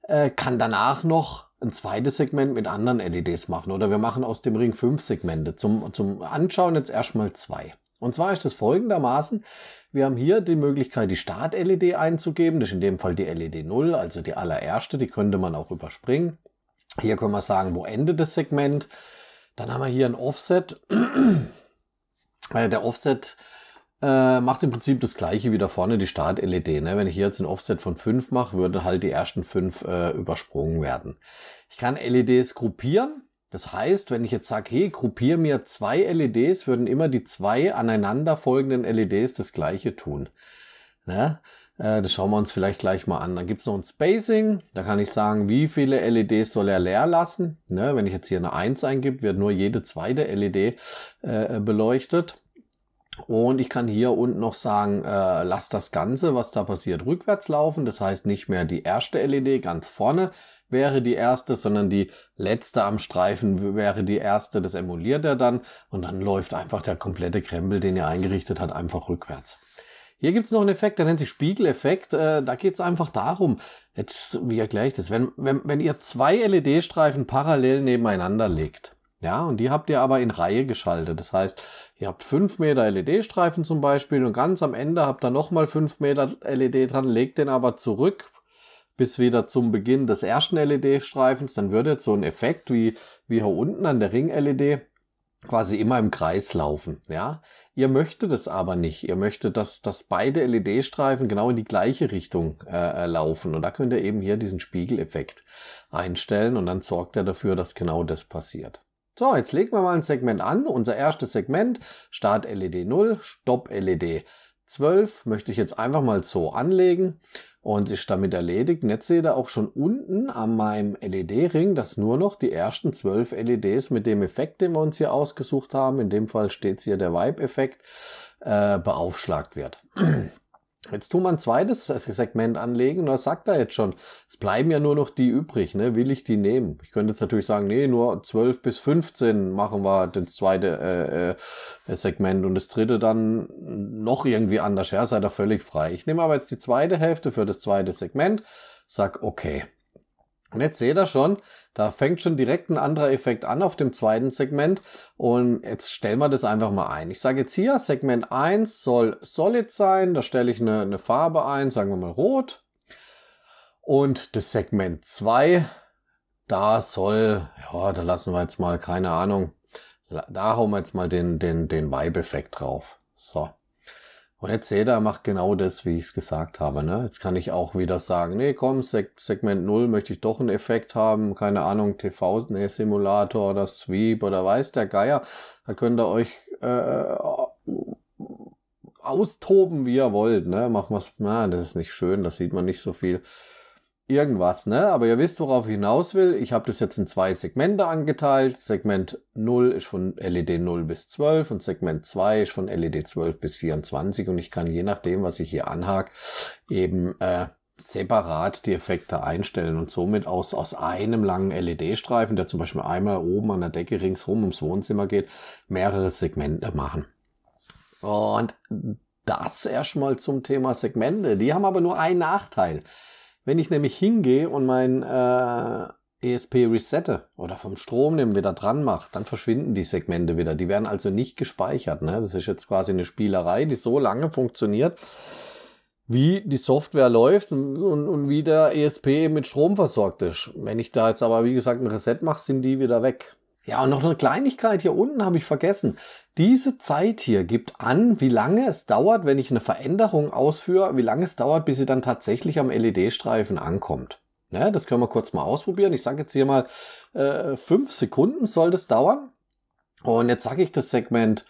äh, kann danach noch ein zweites Segment mit anderen LEDs machen. Oder wir machen aus dem Ring fünf Segmente. Zum, zum Anschauen jetzt erstmal zwei. Und zwar ist es folgendermaßen, wir haben hier die Möglichkeit, die Start-LED einzugeben. Das ist in dem Fall die LED 0, also die allererste, die könnte man auch überspringen. Hier können wir sagen, wo endet das Segment. Dann haben wir hier ein Offset. Äh, der Offset äh, macht im Prinzip das gleiche wie da vorne die Start-LED. Ne? Wenn ich hier jetzt ein Offset von 5 mache, würden halt die ersten 5 äh, übersprungen werden. Ich kann LEDs gruppieren. Das heißt, wenn ich jetzt sage, hey, gruppiere mir zwei LEDs, würden immer die zwei aneinanderfolgenden LEDs das gleiche tun. Ne? Äh, das schauen wir uns vielleicht gleich mal an. Dann gibt's noch ein Spacing. Da kann ich sagen, wie viele LEDs soll er leer lassen. Ne, wenn ich jetzt hier eine 1 eingib, wird nur jede zweite LED äh, beleuchtet. Und ich kann hier unten noch sagen, äh, lass das Ganze, was da passiert, rückwärts laufen. Das heißt nicht mehr die erste LED ganz vorne, wäre die erste, sondern die letzte am Streifen wäre die erste. Das emuliert er dann und dann läuft einfach der komplette Krempel, den er eingerichtet hat, einfach rückwärts. Hier gibt's noch einen Effekt, der nennt sich Spiegeleffekt. Äh, da geht's einfach darum, jetzt wie erkläre ich das, wenn, wenn, wenn ihr zwei LED-Streifen parallel nebeneinander legt, ja, und die habt ihr aber in Reihe geschaltet. Das heißt, ihr habt fünf Meter LED-Streifen zum Beispiel und ganz am Ende habt ihr nochmal fünf Meter LED dran, legt den aber zurück bis wieder zum Beginn des ersten LED-Streifens, dann würde jetzt so ein Effekt wie, wie hier unten an der Ring-LED quasi immer im Kreis laufen, ja. Ihr möchtet es aber nicht. Ihr möchtet, dass, dass beide LED-Streifen genau in die gleiche Richtung äh, äh, laufen. Und da könnt ihr eben hier diesen Spiegeleffekt einstellen und dann sorgt er dafür, dass genau das passiert. So, jetzt legen wir mal ein Segment an. Unser erstes Segment, Start LED 0, Stopp LED 12, möchte ich jetzt einfach mal so anlegen und ist damit erledigt. Und jetzt seht ihr auch schon unten an meinem LED-Ring, dass nur noch die ersten zwölf LEDs mit dem Effekt, den wir uns hier ausgesucht haben, in dem Fall steht hier der Vibe-Effekt, äh, beaufschlagt wird. Jetzt tun wir ein zweites Segment anlegen und das sagt er jetzt schon. Es bleiben ja nur noch die übrig, ne? Will ich die nehmen? Ich könnte jetzt natürlich sagen, nee, nur 12 bis 15 machen wir das zweite äh, äh, Segment und das dritte dann noch irgendwie anders. Ja, seid da völlig frei. Ich nehme aber jetzt die zweite Hälfte für das zweite Segment, sag okay. Und jetzt seht ihr schon, da fängt schon direkt ein anderer Effekt an auf dem zweiten Segment. Und jetzt stellen wir das einfach mal ein. Ich sage jetzt hier, Segment 1 soll solid sein. Da stelle ich eine, eine Farbe ein, sagen wir mal rot. Und das Segment 2, da soll, ja, da lassen wir jetzt mal, keine Ahnung, da hauen wir jetzt mal den, den, den Vibe-Effekt drauf. So. Und der Zeder macht genau das, wie ich es gesagt habe. Ne? Jetzt kann ich auch wieder sagen, nee, komm, Seg Segment 0 möchte ich doch einen Effekt haben, keine Ahnung, TV-Simulator oder Sweep oder weiß der Geier. Da könnt ihr euch äh, austoben, wie ihr wollt. Ne? Machen wir's, na, das ist nicht schön, das sieht man nicht so viel irgendwas, ne? Aber ihr wisst, worauf ich hinaus will. Ich habe das jetzt in zwei Segmente angeteilt. Segment 0 ist von LED 0 bis 12 und Segment 2 ist von LED 12 bis 24 und ich kann je nachdem, was ich hier anhake, eben äh, separat die Effekte einstellen und somit aus, aus einem langen LED-Streifen, der zum Beispiel einmal oben an der Decke ringsrum ums Wohnzimmer geht, mehrere Segmente machen. Und das erstmal zum Thema Segmente. Die haben aber nur einen Nachteil. Wenn ich nämlich hingehe und mein äh, ESP resette oder vom Strom nehmen wieder dran mache, dann verschwinden die Segmente wieder. Die werden also nicht gespeichert. Ne? Das ist jetzt quasi eine Spielerei, die so lange funktioniert, wie die Software läuft und, und, und wie der ESP mit Strom versorgt ist. Wenn ich da jetzt aber, wie gesagt, ein Reset mache, sind die wieder weg. Ja, und noch eine Kleinigkeit hier unten habe ich vergessen. Diese Zeit hier gibt an, wie lange es dauert, wenn ich eine Veränderung ausführe, wie lange es dauert, bis sie dann tatsächlich am LED-Streifen ankommt. Ja, ne, das können wir kurz mal ausprobieren. Ich sage jetzt hier mal, 5 äh, Sekunden soll das dauern. Und jetzt sage ich das Segment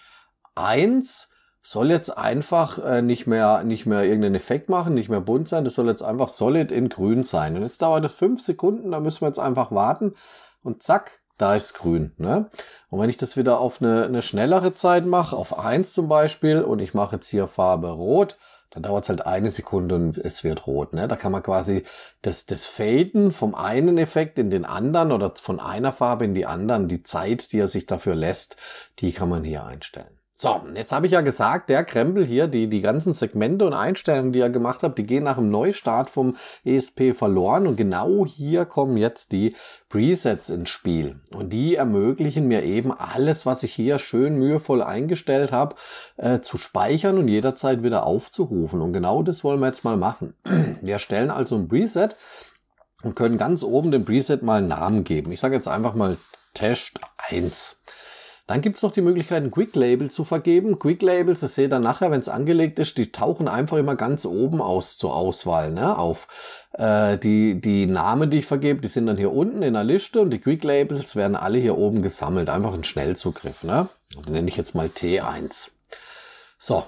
1 soll jetzt einfach äh, nicht mehr nicht mehr irgendeinen Effekt machen, nicht mehr bunt sein, das soll jetzt einfach solid in grün sein. Und jetzt dauert das 5 Sekunden, da müssen wir jetzt einfach warten und zack, da ist grün. Ne? Und wenn ich das wieder auf eine, eine schnellere Zeit mache, auf eins zum Beispiel, und ich mache jetzt hier Farbe rot, dann dauert es halt eine Sekunde und es wird rot. Ne? Da kann man quasi das, das Faden vom einen Effekt in den anderen oder von einer Farbe in die anderen, die Zeit, die er sich dafür lässt, die kann man hier einstellen. So, jetzt habe ich ja gesagt, der Krempel hier, die, die ganzen Segmente und Einstellungen, die ihr gemacht habt, die gehen nach dem Neustart vom ESP verloren. Und genau hier kommen jetzt die Presets ins Spiel. Und die ermöglichen mir eben alles, was ich hier schön mühevoll eingestellt habe, äh, zu speichern und jederzeit wieder aufzurufen. Und genau das wollen wir jetzt mal machen. Wir stellen also ein Preset und können ganz oben dem Preset mal einen Namen geben. Ich sage jetzt einfach mal Test 1. Dann gibt's noch die Möglichkeit, ein Quick Label zu vergeben. Quick Labels, das seht ihr nachher, wenn's angelegt ist, die tauchen einfach immer ganz oben aus zur Auswahl ne, auf. Äh, die, die Namen, die ich vergebe, die sind dann hier unten in der Liste und die Quick Labels werden alle hier oben gesammelt. Einfach ein Schnellzugriff. Ne? Den also nenne ich jetzt mal T1. So,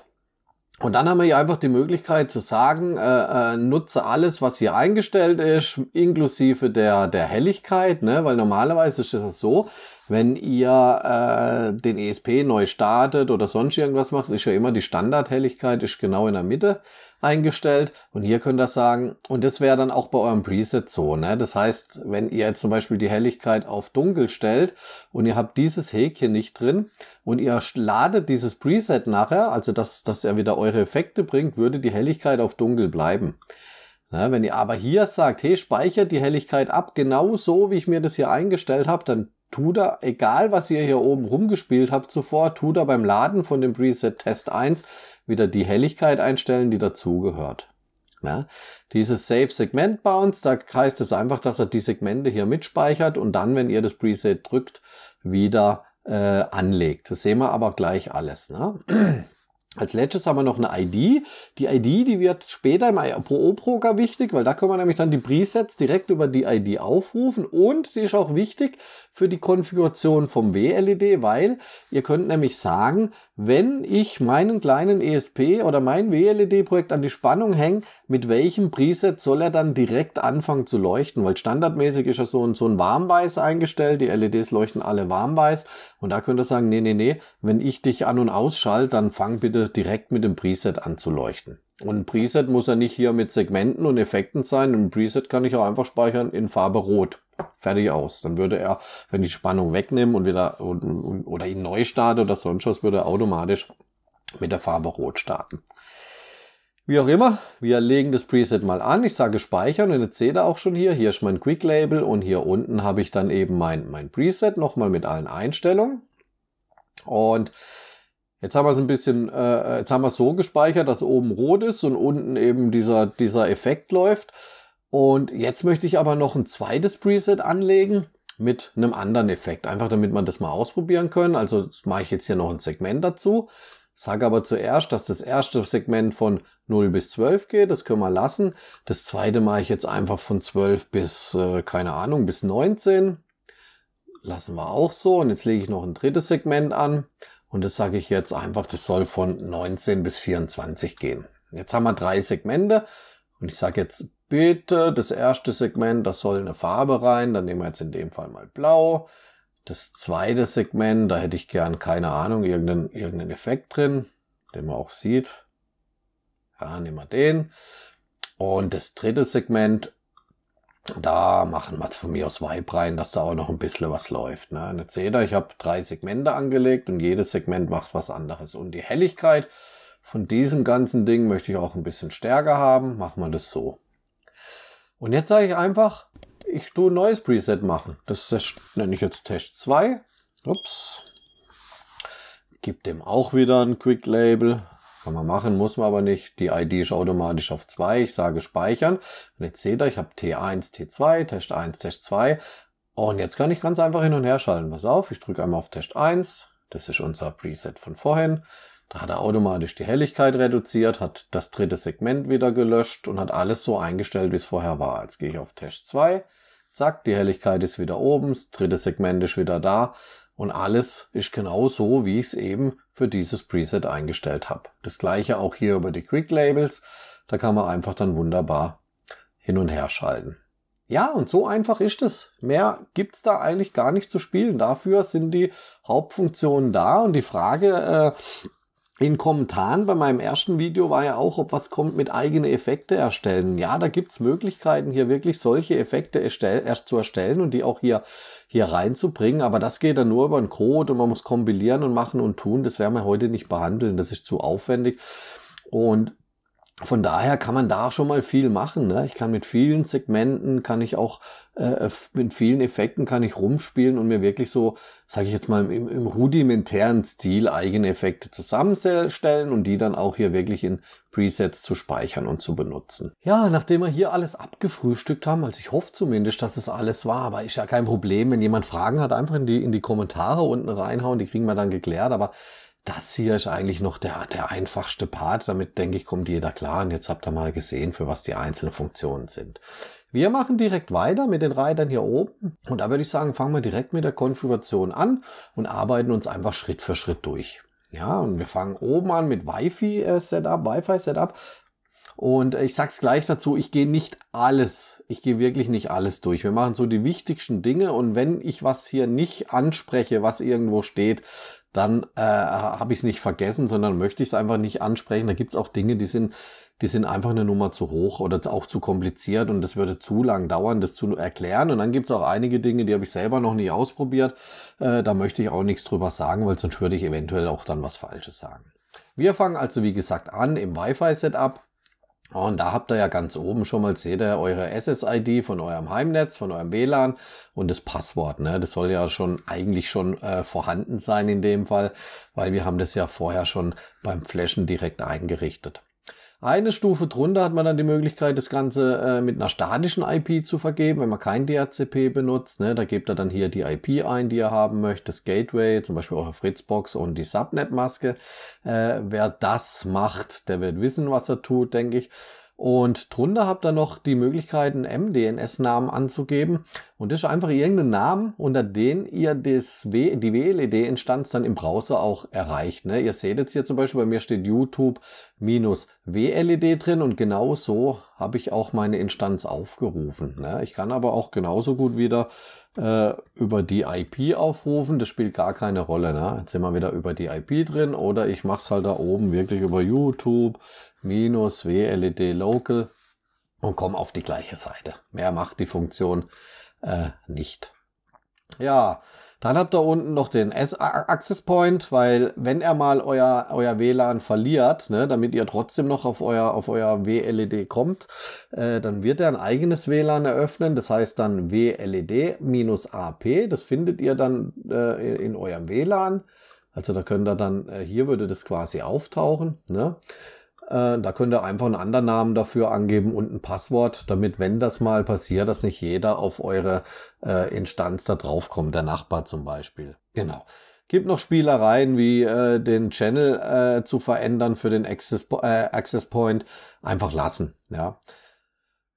und dann haben wir hier einfach die Möglichkeit zu sagen, äh, äh, nutze alles, was hier eingestellt ist, inklusive der, der Helligkeit, ne? weil normalerweise ist es so, wenn ihr äh, den ESP neu startet oder sonst irgendwas macht, ist ja immer die Standardhelligkeit, ist genau in der Mitte eingestellt. Und hier könnt ihr sagen, und das wäre dann auch bei eurem Preset so. Ne? Das heißt, wenn ihr jetzt zum Beispiel die Helligkeit auf dunkel stellt und ihr habt dieses Häkchen nicht drin und ihr ladet dieses Preset nachher, also dass, dass er wieder eure Effekte bringt, würde die Helligkeit auf dunkel bleiben. Ne? Wenn ihr aber hier sagt, hey, speichert die Helligkeit ab, genau so, wie ich mir das hier eingestellt habe, dann tut er, egal was ihr hier oben rumgespielt habt zuvor, tut er beim Laden von dem Preset Test 1 wieder die Helligkeit einstellen, die dazugehört. Ja, dieses Save Segment Bounce, da heißt es einfach, dass er die Segmente hier mitspeichert und dann, wenn ihr das Preset drückt, wieder äh, anlegt. Das sehen wir aber gleich alles. Ne? Als letztes haben wir noch eine ID. Die ID, die wird später im pro proker wichtig, weil da können wir nämlich dann die Presets direkt über die ID aufrufen und die ist auch wichtig für die Konfiguration vom WLED, weil ihr könnt nämlich sagen, wenn ich meinen kleinen ESP oder mein WLED-Projekt an die Spannung hänge, mit welchem Preset soll er dann direkt anfangen zu leuchten, weil standardmäßig ist er so ein, so ein warmweiß eingestellt, die LEDs leuchten alle warmweiß und da könnt ihr sagen, nee, nee, nee, wenn ich dich an- und ausschalte, dann fang bitte Episode direkt mit dem Preset anzuleuchten. Und ein Preset muss ja nicht hier mit Segmenten und Effekten sein. Ein Preset kann ich auch einfach speichern in Farbe Rot. Fertig aus. Dann würde er, wenn ich Spannung wegnehme und wieder und, und, oder ihn neu starte oder sonst was, würde er automatisch mit der Farbe Rot starten. Wie auch immer, wir legen das Preset mal an. Ich sage speichern und jetzt seht ihr auch schon hier, hier ist mein Quick Label und hier unten habe ich dann eben mein, mein Preset nochmal mit allen Einstellungen. Und Jetzt haben wir es ein bisschen, äh, jetzt haben wir es so gespeichert, dass oben rot ist und unten eben dieser, dieser Effekt läuft. Und jetzt möchte ich aber noch ein zweites Preset anlegen mit einem anderen Effekt. Einfach damit man das mal ausprobieren können. Also mache ich jetzt hier noch ein Segment dazu. Sage aber zuerst, dass das erste Segment von 0 bis 12 geht. Das können wir lassen. Das zweite mache ich jetzt einfach von 12 bis, äh, keine Ahnung, bis 19. Lassen wir auch so. Und jetzt lege ich noch ein drittes Segment an. Und das sage ich jetzt einfach, das soll von 19 bis 24 gehen. Jetzt haben wir drei Segmente und ich sage jetzt bitte, das erste Segment, das soll eine Farbe rein, dann nehmen wir jetzt in dem Fall mal blau. Das zweite Segment, da hätte ich gern, keine Ahnung, irgendeinen, irgendeinen Effekt drin, den man auch sieht. Ja, nehmen wir den. Und das dritte Segment, da machen wir von mir aus Vibe rein, dass da auch noch ein bisschen was läuft. Ne? Und jetzt seht ihr, ich habe drei Segmente angelegt und jedes Segment macht was anderes. Und die Helligkeit von diesem ganzen Ding möchte ich auch ein bisschen stärker haben. Machen wir das so. Und jetzt sage ich einfach, ich tue ein neues Preset machen. Das, das nenne ich jetzt Test 2. Ups. Gib dem auch wieder ein Quick Label. Kann man machen, muss man aber nicht. Die ID ist automatisch auf 2. Ich sage speichern. Und jetzt seht ihr, ich habe T1, T2, Test 1, Test 2. Und jetzt kann ich ganz einfach hin und her schalten. Pass auf, ich drücke einmal auf Test 1. Das ist unser Preset von vorhin. Da hat er automatisch die Helligkeit reduziert, hat das dritte Segment wieder gelöscht und hat alles so eingestellt, wie es vorher war. Jetzt gehe ich auf Test 2. Zack, die Helligkeit ist wieder oben, das dritte Segment ist wieder da und alles ist genau so, wie ich es eben für dieses Preset eingestellt habe. Das gleiche auch hier über die Quick Labels. Da kann man einfach dann wunderbar hin und her schalten. Ja, und so einfach ist es. Mehr gibt's da eigentlich gar nicht zu spielen. Dafür sind die Hauptfunktionen da und die Frage, äh, in Kommentaren bei meinem ersten Video war ja auch, ob was kommt mit eigene Effekte erstellen. Ja, da gibt's Möglichkeiten, hier wirklich solche Effekte erstell, erst zu erstellen und die auch hier, hier reinzubringen. Aber das geht dann nur über einen Code und man muss kompilieren und machen und tun. Das werden wir heute nicht behandeln. Das ist zu aufwendig. Und von daher kann man da schon mal viel machen. Ne? Ich kann mit vielen Segmenten, kann ich auch äh, mit vielen Effekten kann ich rumspielen und mir wirklich so, sage ich jetzt mal im, im rudimentären Stil eigene Effekte zusammenstellen und die dann auch hier wirklich in Presets zu speichern und zu benutzen. Ja, nachdem wir hier alles abgefrühstückt haben, also ich hoffe zumindest, dass es alles war, aber ist ja kein Problem, wenn jemand Fragen hat, einfach in die in die Kommentare unten reinhauen, die kriegen wir dann geklärt. Aber das hier ist eigentlich noch der, der einfachste Part. Damit, denke ich, kommt jeder klar. Und jetzt habt ihr mal gesehen, für was die einzelnen Funktionen sind. Wir machen direkt weiter mit den Reitern hier oben. Und da würde ich sagen, fangen wir direkt mit der Konfiguration an und arbeiten uns einfach Schritt für Schritt durch. Ja, und wir fangen oben an mit Wi-Fi-Setup, äh, Wi-Fi-Setup. Und ich sag's gleich dazu, ich gehe nicht alles, ich gehe wirklich nicht alles durch. Wir machen so die wichtigsten Dinge und wenn ich was hier nicht anspreche, was irgendwo steht, dann äh, habe ich es nicht vergessen, sondern möchte ich es einfach nicht ansprechen. Da gibt es auch Dinge, die sind, die sind einfach eine Nummer zu hoch oder auch zu kompliziert und das würde zu lang dauern, das zu erklären. Und dann gibt es auch einige Dinge, die habe ich selber noch nie ausprobiert. Äh, da möchte ich auch nichts drüber sagen, weil sonst würde ich eventuell auch dann was Falsches sagen. Wir fangen also wie gesagt an im Wi-Fi-Setup. Oh, und da habt ihr ja ganz oben schon mal, seht ihr, eure SSID von eurem Heimnetz, von eurem WLAN und das Passwort. Ne? Das soll ja schon eigentlich schon äh, vorhanden sein in dem Fall, weil wir haben das ja vorher schon beim Flashen direkt eingerichtet. Eine Stufe drunter hat man dann die Möglichkeit, das Ganze äh, mit einer statischen IP zu vergeben, wenn man kein DHCP benutzt. Ne? Da gebt er dann hier die IP ein, die er haben möchte, das Gateway, zum Beispiel eure Fritzbox und die Subnet-Maske. Äh, wer das macht, der wird wissen, was er tut, denke ich. Und drunter habt ihr noch die Möglichkeit, einen MDNS-Namen anzugeben. Und das ist einfach irgendein Name, unter den ihr das w die WLED-Instanz dann im Browser auch erreicht. Ne? Ihr seht jetzt hier zum Beispiel, bei mir steht YouTube-WLED drin und genau so habe ich auch meine Instanz aufgerufen. Ne? Ich kann aber auch genauso gut wieder äh, über die IP aufrufen. Das spielt gar keine Rolle. Ne? Jetzt sind wir wieder über die IP drin oder ich mache es halt da oben wirklich über YouTube minus WLED Local und komme auf die gleiche Seite. Mehr macht die Funktion äh, nicht. Ja, dann habt ihr unten noch den S-Access Point, weil wenn er mal euer, euer WLAN verliert, ne, damit ihr trotzdem noch auf euer, auf euer WLED kommt, äh, dann wird er ein eigenes WLAN eröffnen. Das heißt dann WLED-AP. Das findet ihr dann äh, in eurem WLAN. Also da könnt ihr dann, äh, hier würde das quasi auftauchen. Ne? Äh, da könnt ihr einfach einen anderen Namen dafür angeben und ein Passwort, damit, wenn das mal passiert, dass nicht jeder auf eure äh, Instanz da draufkommt, der Nachbar zum Beispiel. Genau gibt noch Spielereien wie äh, den Channel äh, zu verändern für den Access, äh, Access Point. Einfach lassen, ja.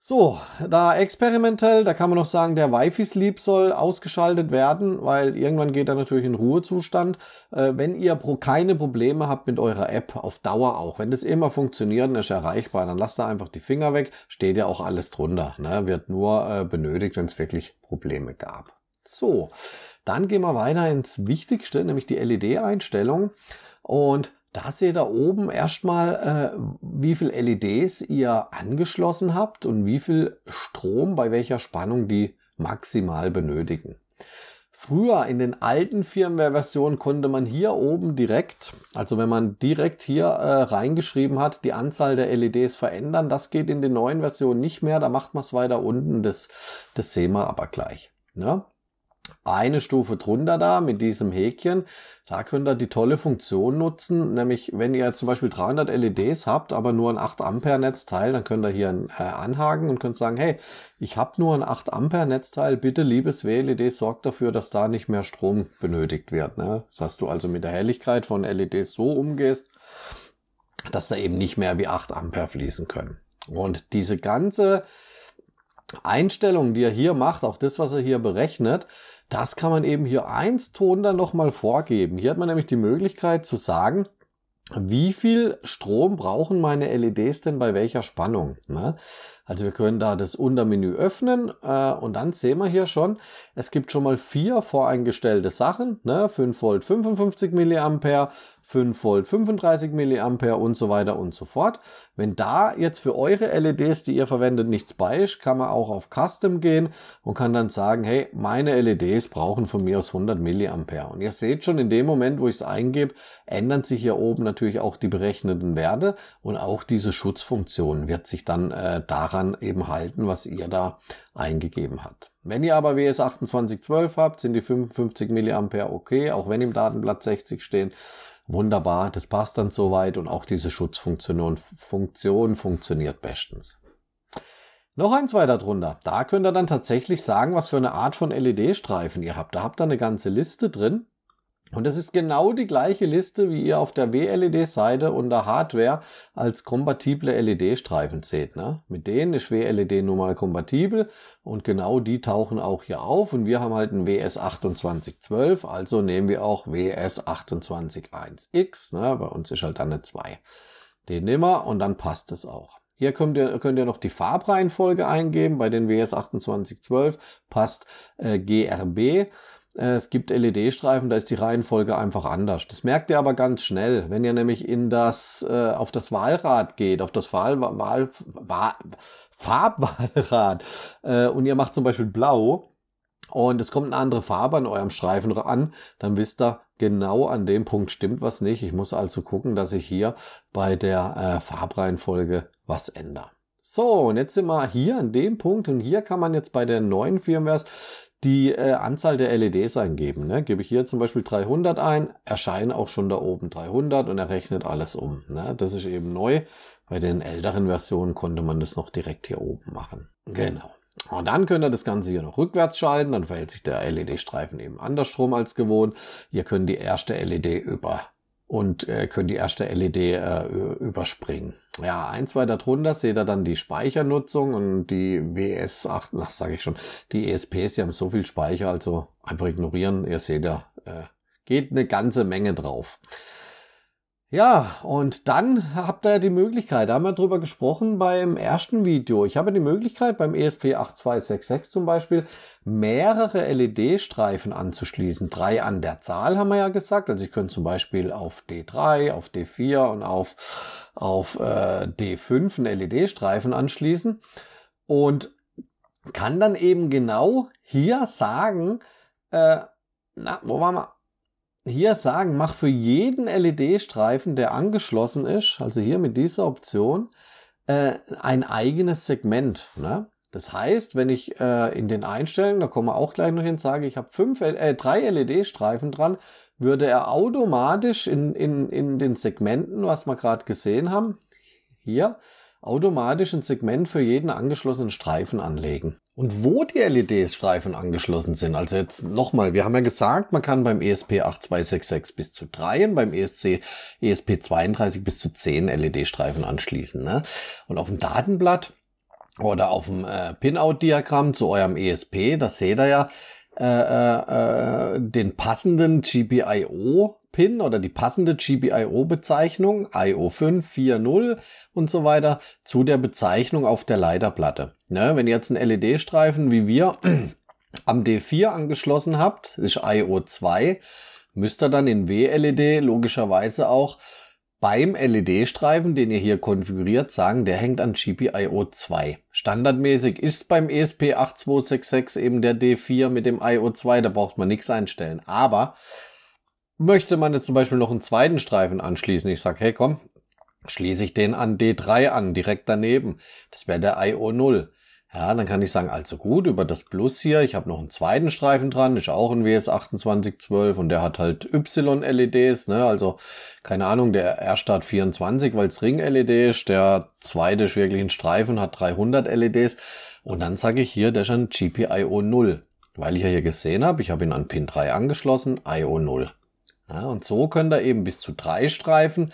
So, da experimentell, da kann man noch sagen, der Wi-Fi-Sleep soll ausgeschaltet werden, weil irgendwann geht er natürlich in Ruhezustand. Äh, wenn ihr pro keine Probleme habt mit eurer App, auf Dauer auch, wenn das immer funktioniert und ist erreichbar, dann lasst da einfach die Finger weg, steht ja auch alles drunter. Ne? Wird nur äh, benötigt, wenn es wirklich Probleme gab. So, dann gehen wir weiter ins Wichtigste, nämlich die LED-Einstellung. Und da seht ihr oben erstmal, äh, wie viel LEDs ihr angeschlossen habt und wie viel Strom bei welcher Spannung die maximal benötigen. Früher in den alten Firmware-Versionen konnte man hier oben direkt, also wenn man direkt hier äh, reingeschrieben hat, die Anzahl der LEDs verändern. Das geht in den neuen Versionen nicht mehr, da macht man es weiter unten, das, das sehen wir aber gleich. Ne? eine Stufe drunter da mit diesem Häkchen, da könnt ihr die tolle Funktion nutzen, nämlich wenn ihr zum Beispiel 300 LEDs habt, aber nur ein 8 Ampere Netzteil, dann könnt ihr hier äh, anhaken und könnt sagen, hey, ich habe nur ein 8 Ampere Netzteil, bitte liebes WLED, sorgt dafür, dass da nicht mehr Strom benötigt wird. Ne? Das heißt, du also mit der Helligkeit von LEDs so umgehst, dass da eben nicht mehr wie 8 Ampere fließen können. Und diese ganze Einstellung, die er hier macht, auch das, was er hier berechnet, das kann man eben hier eins Ton dann nochmal vorgeben. Hier hat man nämlich die Möglichkeit zu sagen, wie viel Strom brauchen meine LEDs denn bei welcher Spannung? Ne? Also wir können da das Untermenü öffnen äh, und dann sehen wir hier schon, es gibt schon mal vier voreingestellte Sachen, ne? 5 Volt 55 Milliampere, 5 Volt 35 mA und so weiter und so fort. Wenn da jetzt für eure LEDs, die ihr verwendet, nichts bei ist, kann man auch auf Custom gehen und kann dann sagen, hey, meine LEDs brauchen von mir aus 100 mA. Und ihr seht schon, in dem Moment, wo ich es eingebe, ändern sich hier oben natürlich auch die berechneten Werte und auch diese Schutzfunktion wird sich dann äh, daran eben halten, was ihr da eingegeben habt. Wenn ihr aber WS2812 habt, sind die 55 mA okay, auch wenn im Datenblatt 60 stehen wunderbar, das passt dann soweit und auch diese Schutzfunktion Funktion funktioniert bestens. Noch eins weiter drunter. Da könnt ihr dann tatsächlich sagen, was für eine Art von LED-Streifen ihr habt. Da habt ihr eine ganze Liste drin und das ist genau die gleiche Liste, wie ihr auf der WLED-Seite unter Hardware als kompatible LED-Streifen seht. Ne? Mit denen ist WLED nun mal kompatibel und genau die tauchen auch hier auf. Und wir haben halt ein WS2812, also nehmen wir auch WS281X. Ne? Bei uns ist halt dann eine 2. Den nehmen wir und dann passt es auch. Hier könnt ihr, könnt ihr noch die Farbreihenfolge eingeben. Bei den WS2812 passt äh, GRB. Es gibt LED-Streifen, da ist die Reihenfolge einfach anders. Das merkt ihr aber ganz schnell, wenn ihr nämlich in das, äh, auf das Wahlrad geht, auf das Wahl, Wahl, Wahl Farbwahlrad äh, und ihr macht zum Beispiel blau und es kommt eine andere Farbe an eurem Streifen an, dann wisst ihr, genau an dem Punkt stimmt was nicht. Ich muss also gucken, dass ich hier bei der äh, Farbreihenfolge was ändere. So, und jetzt sind wir hier an dem Punkt und hier kann man jetzt bei der neuen Firmware die äh, Anzahl der LEDs eingeben. Ne? Gebe ich hier zum Beispiel 300 ein, erscheinen auch schon da oben 300 und er rechnet alles um. Ne? Das ist eben neu. Bei den älteren Versionen konnte man das noch direkt hier oben machen. Genau. Und dann könnt ihr das Ganze hier noch rückwärts schalten, dann verhält sich der LED-Streifen eben andersrum als gewohnt. Ihr könnt die erste LED über und äh, können die erste LED äh, überspringen. Ja, ein, zwei darunter seht ihr dann die Speichernutzung und die WS8, na sage ich schon, die ESPs, die haben so viel Speicher, also einfach ignorieren, ihr seht ja, äh, geht eine ganze Menge drauf. Ja, und dann habt ihr die Möglichkeit, da haben wir drüber gesprochen beim ersten Video. Ich habe die Möglichkeit, beim ESP8266 zum Beispiel mehrere LED-Streifen anzuschließen. Drei an der Zahl haben wir ja gesagt. Also ich könnte zum Beispiel auf D3, auf D4 und auf, auf äh, D5 einen LED-Streifen anschließen und kann dann eben genau hier sagen, äh, na, wo waren wir? hier sagen, mach für jeden LED-Streifen, der angeschlossen ist, also hier mit dieser Option, äh, ein eigenes Segment. Ne? Das heißt, wenn ich äh, in den Einstellungen, da kommen wir auch gleich noch hin, sage, ich habe fünf, äh, drei LED-Streifen dran, würde er automatisch in, in, in den Segmenten, was wir gerade gesehen haben, hier automatisch ein Segment für jeden angeschlossenen Streifen anlegen und wo die LED-Streifen angeschlossen sind. Also jetzt nochmal, wir haben ja gesagt, man kann beim ESP 8266 bis zu 3 und beim ESC ESP 32 bis zu 10 LED-Streifen anschließen. Ne? Und auf dem Datenblatt oder auf dem äh, Pinout-Diagramm zu eurem ESP, da seht ihr ja äh, äh, äh den passenden GPIO PIN oder die passende GPIO-Bezeichnung IO540 und so weiter zu der Bezeichnung auf der Leiterplatte. Ne, wenn ihr jetzt einen LED-Streifen wie wir am D4 angeschlossen habt, ist IO2, müsst ihr dann in WLED logischerweise auch beim LED-Streifen, den ihr hier konfiguriert, sagen, der hängt an GPIO 2. Standardmäßig ist beim ESP8266 eben der D4 mit dem IO2, da braucht man nichts einstellen. Aber Möchte man jetzt zum Beispiel noch einen zweiten Streifen anschließen, ich sage, hey komm, schließe ich den an D3 an, direkt daneben. Das wäre der IO0. Ja, dann kann ich sagen, also gut, über das Plus hier, ich habe noch einen zweiten Streifen dran, ist auch ein WS2812 und der hat halt Y-LEDs, ne? also keine Ahnung, der R-Start 24, weil es Ring-LED ist, der zweite ist wirklich ein Streifen, hat 300 LEDs und dann sage ich hier, der ist ein GPIO 0, weil ich ja hier gesehen habe, ich habe ihn an Pin 3 angeschlossen, IO 0. Ja, und so könnt ihr eben bis zu drei Streifen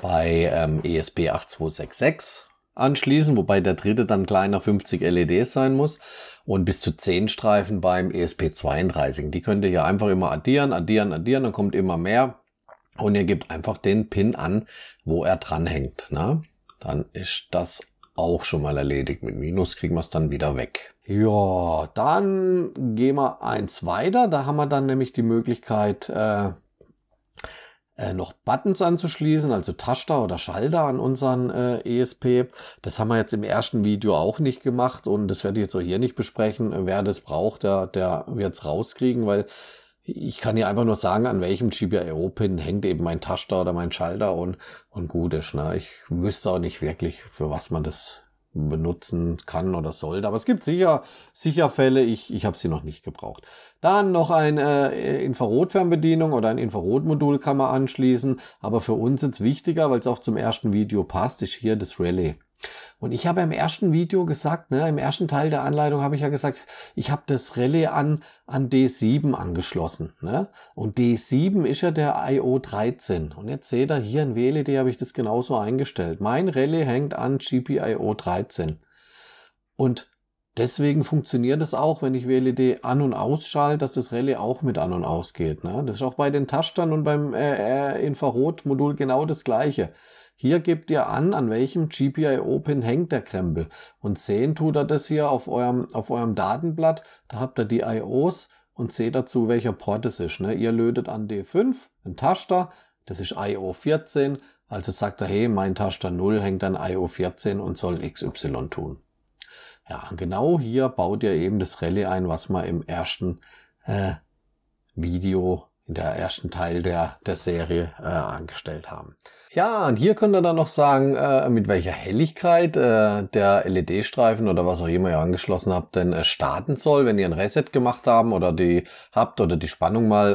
bei ähm, ESP 8266 anschließen, wobei der dritte dann kleiner 50 LEDs sein muss und bis zu 10 Streifen beim ESP32. Die könnt ihr hier einfach immer addieren, addieren, addieren, dann kommt immer mehr und ihr gebt einfach den Pin an, wo er dranhängt. Ne? Dann ist das auch schon mal erledigt. Mit Minus kriegen wir es dann wieder weg. Ja, dann gehen wir eins weiter. Da haben wir dann nämlich die Möglichkeit, äh, äh, noch Buttons anzuschließen, also Taster oder Schalter an unseren äh, ESP. Das haben wir jetzt im ersten Video auch nicht gemacht und das werde ich jetzt auch hier nicht besprechen. Äh, wer das braucht, der, der wird es rauskriegen, weil ich kann ja einfach nur sagen, an welchem GPIO-Pin hängt eben mein Taster oder mein Schalter und, und gut ist. Ne? Ich wüsste auch nicht wirklich, für was man das benutzen kann oder sollte. Aber es gibt sicher, sicher Fälle, ich, ich habe sie noch nicht gebraucht. Dann noch eine äh, Infrarotfernbedienung oder ein Infrarotmodul kann man anschließen. Aber für uns ist es wichtiger, weil es auch zum ersten Video passt, ist hier das Relais. Und ich habe im ersten Video gesagt, ne, im ersten Teil der Anleitung habe ich ja gesagt, ich habe das Relais an, an D7 angeschlossen. Ne? Und D7 ist ja der IO13. Und jetzt seht ihr, hier in WLED habe ich das genauso eingestellt. Mein Relais hängt an GPIO13. Und deswegen funktioniert es auch, wenn ich WLED an- und ausschalte, dass das Relais auch mit an- und ausgeht. Ne? Das ist auch bei den Tastern und beim äh, äh, Infrarotmodul genau das gleiche. Hier gebt ihr an, an welchem GPIO-Pin hängt der Krempel. Und sehen tut er das hier auf eurem, auf eurem Datenblatt. Da habt ihr die IOs und seht dazu, welcher Port es ist. Ne? Ihr lötet an D5, ein Taster, das ist IO 14. Also sagt er, hey, mein Taster 0 hängt an IO 14 und soll XY tun. Ja, genau hier baut ihr eben das Rallye ein, was wir im ersten äh, Video in der ersten Teil der, der Serie äh, angestellt haben. Ja, und hier könnt ihr dann noch sagen, äh, mit welcher Helligkeit äh, der LED-Streifen oder was auch immer ihr angeschlossen habt, denn äh, starten soll, wenn ihr ein Reset gemacht haben oder die habt oder die Spannung mal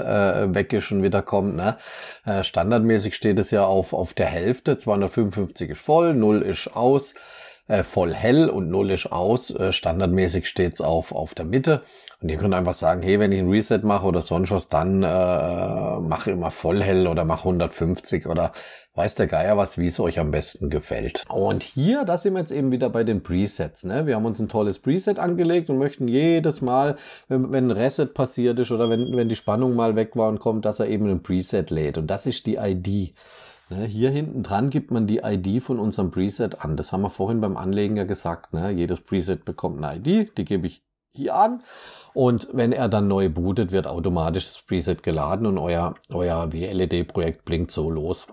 äh, weg ist und wieder kommt. Ne? Äh, standardmäßig steht es ja auf, auf der Hälfte, 255 ist voll, 0 ist aus. Äh, voll hell und nullisch aus. Äh, standardmäßig steht's auf, auf der Mitte. Und ihr könnt einfach sagen, hey, wenn ich ein Reset mache oder sonst was, dann äh, mach immer voll hell oder mach 150 oder weiß der Geier was, wie es euch am besten gefällt. Und hier, da sind wir jetzt eben wieder bei den Presets. Ne? Wir haben uns ein tolles Preset angelegt und möchten jedes Mal, wenn, wenn ein Reset passiert ist oder wenn, wenn die Spannung mal weg war und kommt, dass er eben ein Preset lädt. Und das ist die ID. Ne, hier hinten dran gibt man die ID von unserem Preset an. Das haben wir vorhin beim Anlegen ja gesagt. Ne? Jedes Preset bekommt eine ID, die gebe ich hier an. Und wenn er dann neu bootet, wird automatisch das Preset geladen und euer, euer WLED-Projekt blinkt so los,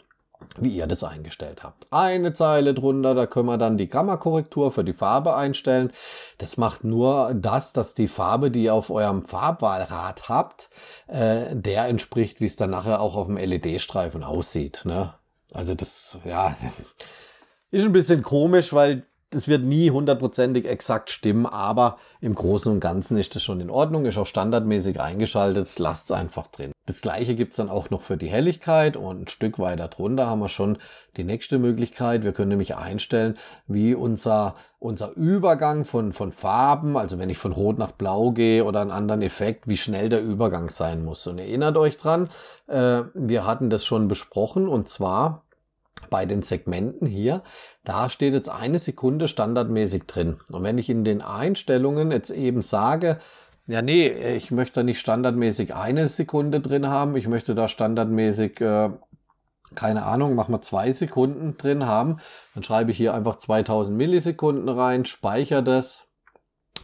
wie ihr das eingestellt habt. Eine Zeile drunter, da können wir dann die gamma für die Farbe einstellen. Das macht nur das, dass die Farbe, die ihr auf eurem Farbwahlrad habt, äh, der entspricht, wie es dann nachher auch auf dem LED-Streifen aussieht. Ne? Also das, ja, ist ein bisschen komisch, weil das wird nie hundertprozentig exakt stimmen, aber im Großen und Ganzen ist das schon in Ordnung, ist auch standardmäßig eingeschaltet, lasst es einfach drin. Das gleiche gibt's dann auch noch für die Helligkeit und ein Stück weiter drunter haben wir schon die nächste Möglichkeit. Wir können nämlich einstellen, wie unser, unser Übergang von, von Farben, also wenn ich von Rot nach Blau gehe oder einen anderen Effekt, wie schnell der Übergang sein muss. Und erinnert euch dran, äh, wir hatten das schon besprochen und zwar bei den Segmenten hier, da steht jetzt eine Sekunde standardmäßig drin. Und wenn ich in den Einstellungen jetzt eben sage, ja, nee, ich möchte nicht standardmäßig eine Sekunde drin haben, ich möchte da standardmäßig, äh, keine Ahnung, machen wir zwei Sekunden drin haben, dann schreibe ich hier einfach 2000 Millisekunden rein, speichere das,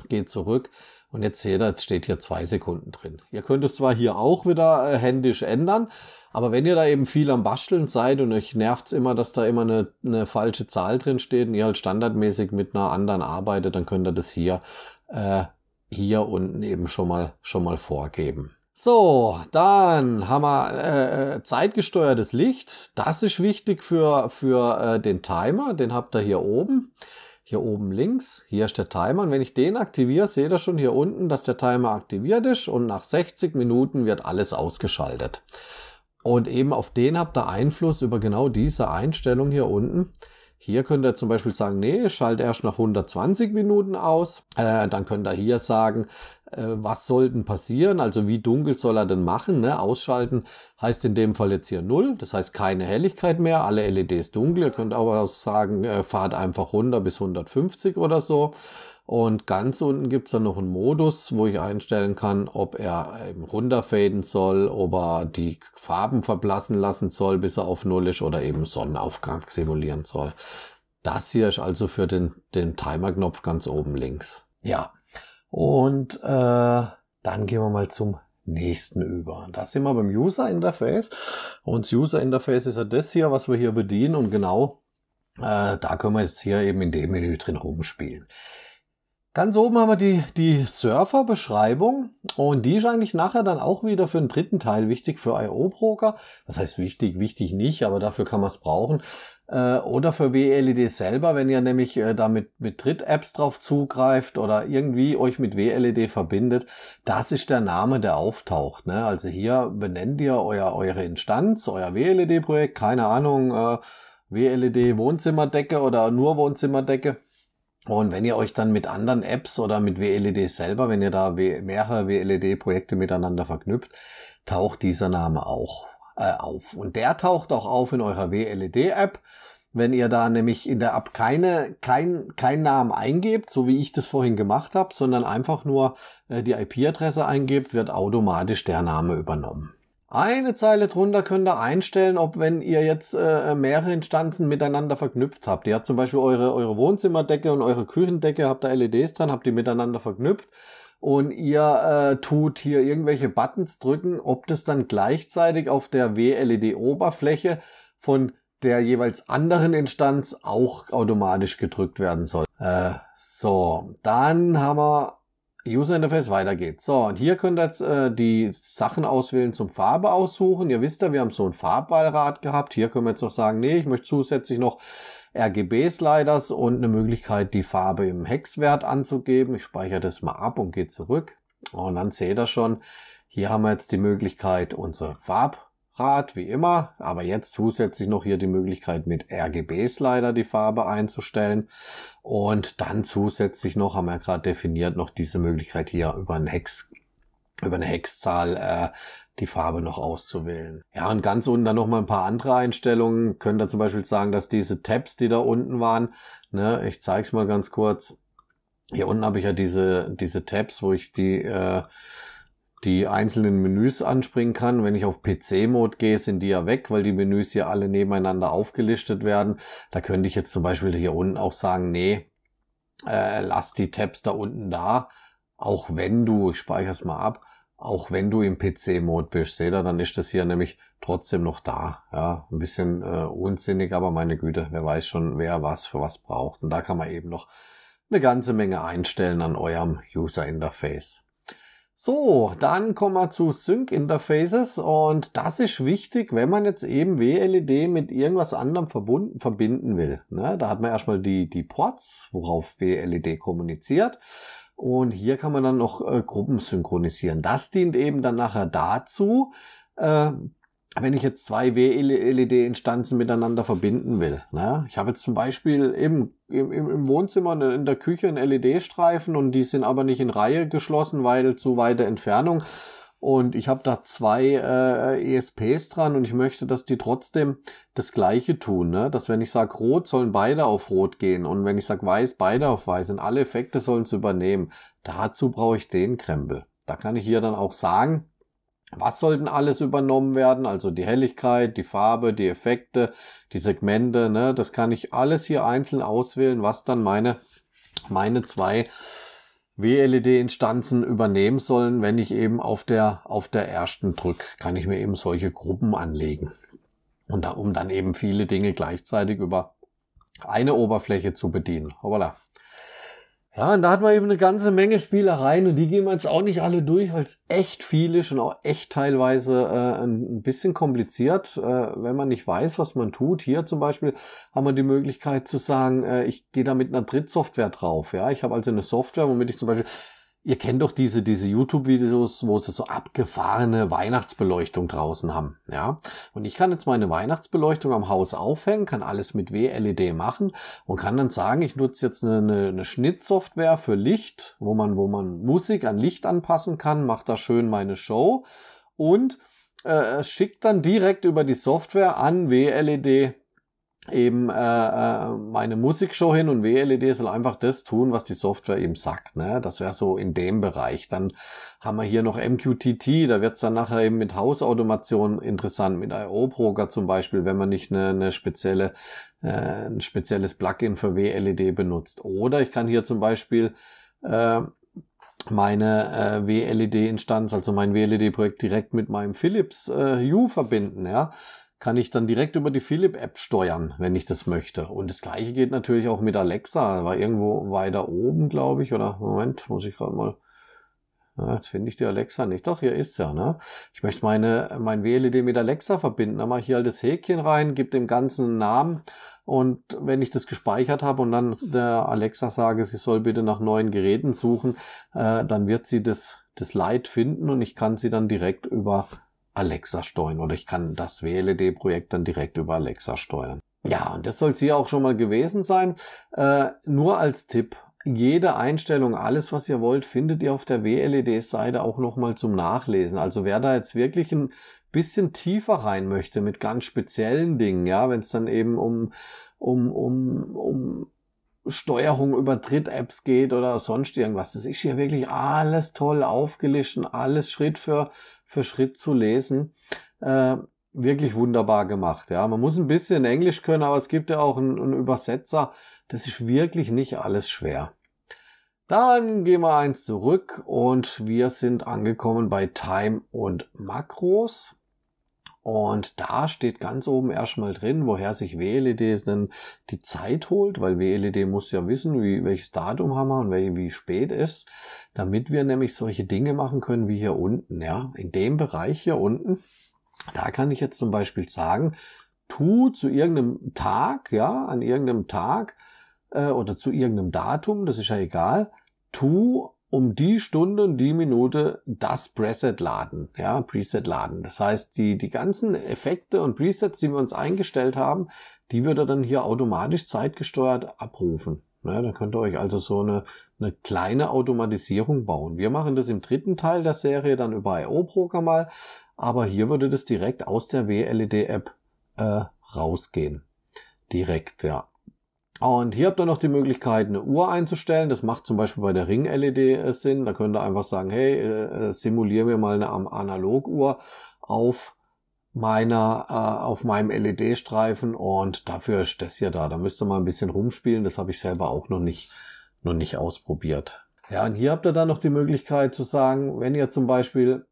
gehe zurück. Und jetzt seht ihr, jetzt steht hier zwei Sekunden drin. Ihr könnt es zwar hier auch wieder äh, händisch ändern, aber wenn ihr da eben viel am Basteln seid und euch nervt es immer, dass da immer eine, eine falsche Zahl drin steht und ihr halt standardmäßig mit einer anderen arbeitet, dann könnt ihr das hier, äh, hier unten eben schon mal, schon mal vorgeben. So, dann haben wir äh, äh, zeitgesteuertes Licht. Das ist wichtig für, für äh, den Timer. Den habt ihr hier oben. Hier oben links, hier ist der Timer. Und wenn ich den aktiviere, seht ihr schon hier unten, dass der Timer aktiviert ist. Und nach 60 Minuten wird alles ausgeschaltet. Und eben auf den habt ihr Einfluss über genau diese Einstellung hier unten. Hier könnt ihr zum Beispiel sagen, nee, schalt erst nach 120 Minuten aus. Äh, dann könnt ihr hier sagen, äh, was soll denn passieren? Also wie dunkel soll er denn machen? Ne? Ausschalten heißt in dem Fall jetzt hier 0, das heißt keine Helligkeit mehr, alle LEDs dunkel. Ihr könnt aber auch sagen, äh, fahrt einfach runter bis 150 oder so. Und ganz unten gibt es dann noch einen Modus, wo ich einstellen kann, ob er eben runterfaden soll, ob er die Farben verblassen lassen soll, bis er auf Null ist oder eben Sonnenaufgang simulieren soll. Das hier ist also für den, den Timer-Knopf ganz oben links. Ja, und äh, dann gehen wir mal zum nächsten über. da sind wir beim User Interface. Und das User Interface ist ja das hier, was wir hier bedienen. Und genau äh, da können wir jetzt hier eben in dem Menü drin rumspielen. Ganz oben haben wir die, die Surfer-Beschreibung und die ist eigentlich nachher dann auch wieder für den dritten Teil wichtig für IO-Broker. Was heißt wichtig? Wichtig nicht, aber dafür kann man es brauchen. Äh, oder für WLED selber, wenn ihr nämlich äh, da mit, mit Dritt-Apps drauf zugreift oder irgendwie euch mit WLED verbindet. Das ist der Name, der auftaucht. Ne? Also hier benennt ihr euer, eure Instanz, euer WLED-Projekt, keine Ahnung, äh, WLED Wohnzimmerdecke oder nur Wohnzimmerdecke und wenn ihr euch dann mit anderen Apps oder mit WLED selber, wenn ihr da mehrere WLED-Projekte miteinander verknüpft, taucht dieser Name auch äh, auf. Und der taucht auch auf in eurer WLED-App. Wenn ihr da nämlich in der App keine, kein, keinen Namen eingebt, so wie ich das vorhin gemacht habe, sondern einfach nur äh, die IP-Adresse eingebt, wird automatisch der Name übernommen eine Zeile drunter könnt ihr einstellen, ob wenn ihr jetzt äh, mehrere Instanzen miteinander verknüpft habt. Ihr habt zum Beispiel eure, eure Wohnzimmerdecke und eure Küchendecke, habt da LEDs dran, habt die miteinander verknüpft und ihr äh, tut hier irgendwelche Buttons drücken, ob das dann gleichzeitig auf der WLED-Oberfläche von der jeweils anderen Instanz auch automatisch gedrückt werden soll. Äh, so, dann haben wir User Interface, weitergeht. So, und hier könnt ihr jetzt äh, die Sachen auswählen zum Farbe aussuchen. Ihr wisst ja, wir haben so ein Farbwahlrad gehabt. Hier können wir jetzt noch sagen, nee, ich möchte zusätzlich noch RGB-Sliders und eine Möglichkeit, die Farbe im Hexwert anzugeben. Ich speichere das mal ab und gehe zurück. Und dann seht ihr schon, hier haben wir jetzt die Möglichkeit, unsere Farb Rad wie immer, aber jetzt zusätzlich noch hier die Möglichkeit mit RGB-Slider die Farbe einzustellen und dann zusätzlich noch, haben wir ja gerade definiert, noch diese Möglichkeit hier über ein Hex über eine Hexzahl äh, die Farbe noch auszuwählen. Ja, und ganz unten dann nochmal ein paar andere Einstellungen. Könnt ihr zum Beispiel sagen, dass diese Tabs, die da unten waren, ne, ich zeige es mal ganz kurz. Hier unten habe ich ja diese, diese Tabs, wo ich die äh, die einzelnen Menüs anspringen kann. Wenn ich auf PC-Mode gehe, sind die ja weg, weil die Menüs hier alle nebeneinander aufgelistet werden. Da könnte ich jetzt zum Beispiel hier unten auch sagen, nee, äh, lass die Tabs da unten da, auch wenn du, ich speichere es mal ab, auch wenn du im PC-Mode bist, seht ihr, dann ist das hier nämlich trotzdem noch da. Ja, ein bisschen äh, unsinnig, aber meine Güte, wer weiß schon, wer was für was braucht. Und da kann man eben noch eine ganze Menge einstellen an eurem User-Interface. So, dann kommen wir zu Sync Interfaces und das ist wichtig, wenn man jetzt eben WLED mit irgendwas anderem verbunden, verbinden will. Ne? Da hat man erstmal die, die Ports, worauf WLED kommuniziert. Und hier kann man dann noch äh, Gruppen synchronisieren. Das dient eben dann nachher dazu, äh, wenn ich jetzt zwei wled instanzen miteinander verbinden will. Ne? Ich habe jetzt zum Beispiel im, im, im Wohnzimmer, in der Küche einen LED-Streifen und die sind aber nicht in Reihe geschlossen, weil zu weite Entfernung. Und ich habe da zwei äh, ESPs dran und ich möchte, dass die trotzdem das Gleiche tun. Ne? Dass wenn ich sage rot, sollen beide auf rot gehen und wenn ich sage weiß, beide auf weiß und alle Effekte sollen es übernehmen. Dazu brauche ich den Krempel. Da kann ich hier dann auch sagen, was sollten alles übernommen werden? Also die Helligkeit, die Farbe, die Effekte, die Segmente. Ne? Das kann ich alles hier einzeln auswählen, was dann meine, meine zwei WLED-Instanzen übernehmen sollen, wenn ich eben auf der, auf der ersten drücke. Kann ich mir eben solche Gruppen anlegen. Und da, um dann eben viele Dinge gleichzeitig über eine Oberfläche zu bedienen. Hoppala. Ja, und da hat man eben eine ganze Menge Spielereien und die gehen wir jetzt auch nicht alle durch, weil es echt viel ist und auch echt teilweise äh, ein bisschen kompliziert, äh, wenn man nicht weiß, was man tut. Hier zum Beispiel haben wir die Möglichkeit zu sagen, äh, ich gehe da mit einer Drittsoftware drauf. Ja, ich habe also eine Software, womit ich zum Beispiel Ihr kennt doch diese, diese YouTube-Videos, wo sie so abgefahrene Weihnachtsbeleuchtung draußen haben, ja. Und ich kann jetzt meine Weihnachtsbeleuchtung am Haus aufhängen, kann alles mit WLED machen und kann dann sagen, ich nutze jetzt eine, eine, eine Schnittsoftware für Licht, wo man, wo man Musik an Licht anpassen kann, macht da schön meine Show und äh, schickt dann direkt über die Software an WLED eben äh, äh, meine Musikshow hin und WLED soll einfach das tun, was die Software eben sagt. Ne? Das wäre so in dem Bereich. Dann haben wir hier noch MQTT, da wird es dann nachher eben mit Hausautomation interessant, mit IO-Broker zum Beispiel, wenn man nicht eine, eine spezielle, äh, ein spezielles Plugin für WLED benutzt. Oder ich kann hier zum Beispiel äh, meine äh, WLED-Instanz, also mein WLED-Projekt direkt mit meinem Philips äh, U verbinden, ja kann ich dann direkt über die Philip-App steuern, wenn ich das möchte. Und das gleiche geht natürlich auch mit Alexa, war irgendwo weiter oben, glaube ich, oder Moment, muss ich gerade mal. jetzt finde ich die Alexa nicht. Doch, hier ist sie. ne? Ich möchte meine, mein WLED mit Alexa verbinden. Dann mache ich hier halt das Häkchen rein, gebe dem Ganzen einen Namen. Und wenn ich das gespeichert habe und dann der Alexa sage, sie soll bitte nach neuen Geräten suchen, äh, dann wird sie das, das Leid finden und ich kann sie dann direkt über Alexa steuern oder ich kann das WLED-Projekt dann direkt über Alexa steuern. Ja, und das soll es hier auch schon mal gewesen sein. Äh, nur als Tipp, jede Einstellung, alles, was ihr wollt, findet ihr auf der WLED-Seite auch nochmal zum Nachlesen. Also wer da jetzt wirklich ein bisschen tiefer rein möchte mit ganz speziellen Dingen, ja, wenn es dann eben um, um, um, um Steuerung über Dritt-Apps geht oder sonst irgendwas. Das ist hier wirklich alles toll aufgelischt, alles Schritt für für Schritt zu lesen. Äh, wirklich wunderbar gemacht. Ja, man muss ein bisschen Englisch können, aber es gibt ja auch einen, einen Übersetzer. Das ist wirklich nicht alles schwer. Dann gehen wir eins zurück und wir sind angekommen bei Time und Makros. Und da steht ganz oben erstmal drin, woher sich WLED denn die Zeit holt, weil WLED muss ja wissen, wie, welches Datum haben wir und wie, wie spät ist, damit wir nämlich solche Dinge machen können wie hier unten, ja. In dem Bereich hier unten, da kann ich jetzt zum Beispiel sagen, tu zu irgendeinem Tag, ja, an irgendeinem Tag, äh, oder zu irgendeinem Datum, das ist ja egal, tu um die Stunde und die Minute das Preset laden, ja, Preset laden. Das heißt, die, die ganzen Effekte und Presets, die wir uns eingestellt haben, die wird er dann hier automatisch zeitgesteuert abrufen. Ja, dann könnt ihr euch also so eine, eine kleine Automatisierung bauen. Wir machen das im dritten Teil der Serie dann über IO Broker mal, aber hier würde das direkt aus der WLED App äh, rausgehen. Direkt, ja. Und hier habt ihr noch die Möglichkeit, eine Uhr einzustellen. Das macht zum Beispiel bei der Ring-LED äh, Sinn. Da könnt ihr einfach sagen, hey, äh, äh simuliere mir mal eine Analoguhr auf meiner äh, auf meinem LED-Streifen und dafür ist das hier da. Da müsst ihr mal ein bisschen rumspielen. Das habe ich selber auch noch nicht noch nicht ausprobiert. Ja, und hier habt ihr dann noch die Möglichkeit zu sagen, wenn ihr zum Beispiel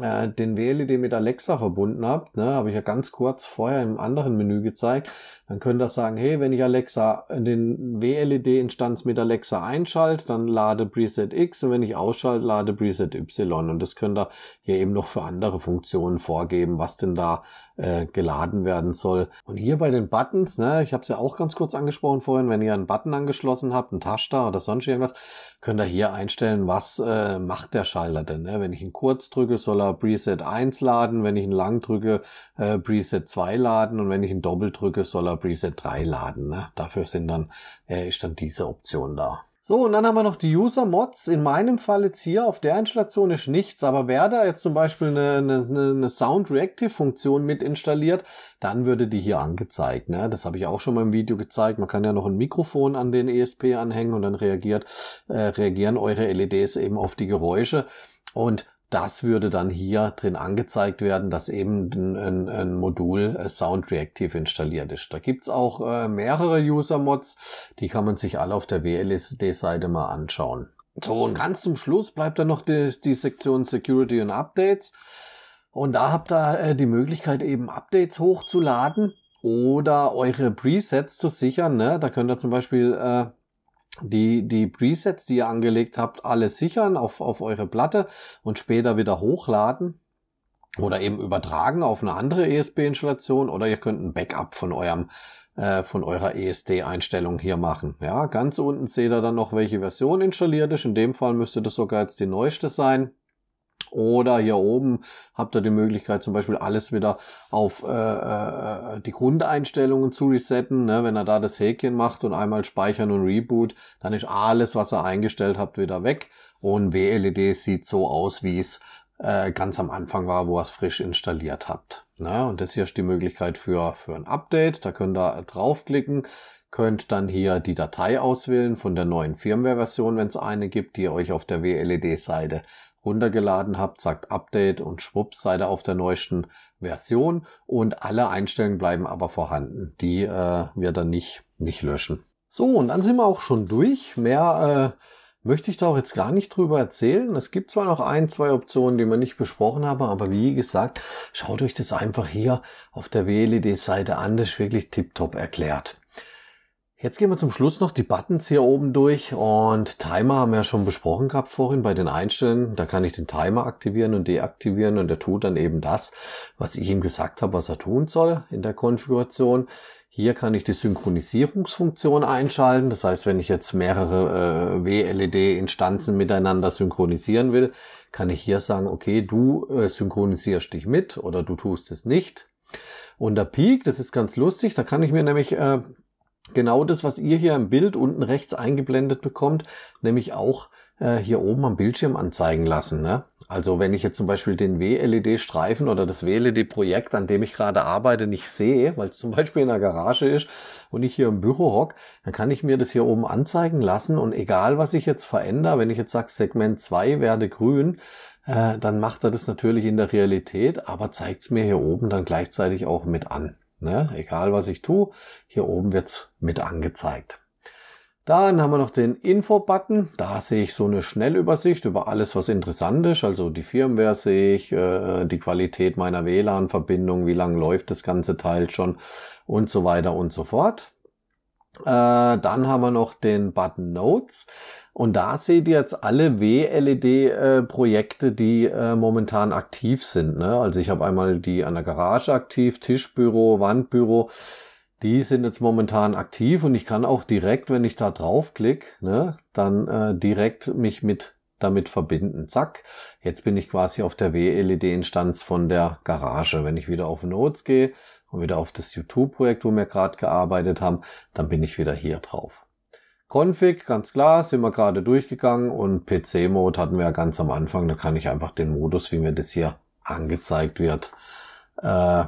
äh, den wähle, den mit Alexa verbunden habt, ne, habe ich ja ganz kurz vorher im anderen Menü gezeigt, dann könnt ihr sagen, hey, wenn ich Alexa äh, den WLED-Instanz mit Alexa einschalte, dann lade Preset X und wenn ich ausschalte, lade Preset Y. Und das könnt ihr hier eben noch für andere Funktionen vorgeben, was denn da äh, geladen werden soll. Und hier bei den Buttons, ne, ich habe es ja auch ganz kurz angesprochen vorhin, wenn ihr einen Button angeschlossen habt, einen Taster oder sonst irgendwas, könnt ihr hier einstellen, was äh, macht der Schalter denn. Ne? Wenn ich ihn kurz drücke, soll er Preset 1 laden, wenn ich ihn lang drücke, äh, Preset 2 laden und wenn ich ihn doppelt drücke, soll er Preset 3 laden. Ne? Dafür sind dann, äh, ist dann diese Option da. So, und dann haben wir noch die User-Mods. In meinem Fall jetzt hier auf der Installation ist nichts, aber wäre da jetzt zum Beispiel eine, eine, eine Sound-Reactive-Funktion mit installiert, dann würde die hier angezeigt. Ne? Das habe ich auch schon mal im Video gezeigt. Man kann ja noch ein Mikrofon an den ESP anhängen und dann reagiert, äh, reagieren eure LEDs eben auf die Geräusche. Und das würde dann hier drin angezeigt werden, dass eben ein, ein Modul äh, Sound Reactive installiert ist. Da gibt's auch äh, mehrere User-Mods, die kann man sich alle auf der WLSD-Seite mal anschauen. So, und ganz zum Schluss bleibt dann noch die, die Sektion Security und Updates. Und da habt ihr äh, die Möglichkeit, eben Updates hochzuladen oder eure Presets zu sichern. Ne? Da könnt ihr zum Beispiel äh, die, die Presets, die ihr angelegt habt, alle sichern auf, auf eure Platte und später wieder hochladen oder eben übertragen auf eine andere ESP-Installation oder ihr könnt ein Backup von eurem äh, von eurer ESD-Einstellung hier machen. Ja, ganz unten seht ihr dann noch, welche Version installiert ist. In dem Fall müsste das sogar jetzt die neueste sein. Oder hier oben habt ihr die Möglichkeit, zum Beispiel alles wieder auf äh, äh, äh, die Grundeinstellungen zu resetten. Ne? Wenn er da das Häkchen macht und einmal speichern und Reboot, dann ist alles, was ihr eingestellt habt, wieder weg. Und WLED sieht so aus, wie es äh, ganz am Anfang war, wo ihr es frisch installiert habt. Ne? Und das hier ist die Möglichkeit für, für ein Update. Da könnt ihr draufklicken könnt dann hier die Datei auswählen von der neuen Firmware-Version, wenn es eine gibt, die ihr euch auf der WLED-Seite runtergeladen habt, sagt Update und schwupps seid ihr auf der neuesten Version und alle Einstellungen bleiben aber vorhanden, die äh, wir dann nicht, nicht löschen. So, und dann sind wir auch schon durch. Mehr äh, möchte ich da auch jetzt gar nicht drüber erzählen. Es gibt zwar noch ein, zwei Optionen, die wir nicht besprochen haben, aber wie gesagt, schaut euch das einfach hier auf der WLED-Seite an. Das ist wirklich tiptop erklärt. Jetzt gehen wir zum Schluss noch die Buttons hier oben durch und Timer haben wir ja schon besprochen gehabt vorhin bei den Einstellen. Da kann ich den Timer aktivieren und deaktivieren und er tut dann eben das, was ich ihm gesagt habe, was er tun soll in der Konfiguration. Hier kann ich die Synchronisierungsfunktion einschalten. Das heißt, wenn ich jetzt mehrere äh, WLED-Instanzen miteinander synchronisieren will, kann ich hier sagen, okay, du äh, synchronisierst dich mit oder du tust es nicht. Und der Peak, das ist ganz lustig, da kann ich mir nämlich äh, Genau das, was ihr hier im Bild unten rechts eingeblendet bekommt, nämlich auch äh, hier oben am Bildschirm anzeigen lassen. Ne? Also wenn ich jetzt zum Beispiel den WLED-Streifen oder das WLED-Projekt, an dem ich gerade arbeite, nicht sehe, weil es zum Beispiel in der Garage ist und ich hier im Büro hock, dann kann ich mir das hier oben anzeigen lassen und egal, was ich jetzt verändere, wenn ich jetzt sage, Segment 2 werde grün, äh, dann macht er das natürlich in der Realität, aber zeigt es mir hier oben dann gleichzeitig auch mit an. Ne? Egal was ich tue, hier oben wird's mit angezeigt. Dann haben wir noch den Info-Button. Da sehe ich so eine Schnellübersicht über alles, was interessant ist. Also die Firmware sehe ich, äh, die Qualität meiner WLAN-Verbindung, wie lange läuft das ganze Teil schon und so weiter und so fort. Äh, dann haben wir noch den Button Notes. Und da seht ihr jetzt alle WLED-Projekte, äh, die äh, momentan aktiv sind. Ne? Also ich habe einmal die an der Garage aktiv, Tischbüro, Wandbüro. Die sind jetzt momentan aktiv und ich kann auch direkt, wenn ich da draufklicke, ne, dann äh, direkt mich mit damit verbinden. Zack, jetzt bin ich quasi auf der WLED-Instanz von der Garage. Wenn ich wieder auf Notes gehe und wieder auf das YouTube-Projekt, wo wir gerade gearbeitet haben, dann bin ich wieder hier drauf. Config, ganz klar, sind wir gerade durchgegangen und PC-Mode hatten wir ja ganz am Anfang. Da kann ich einfach den Modus, wie mir das hier angezeigt wird, äh,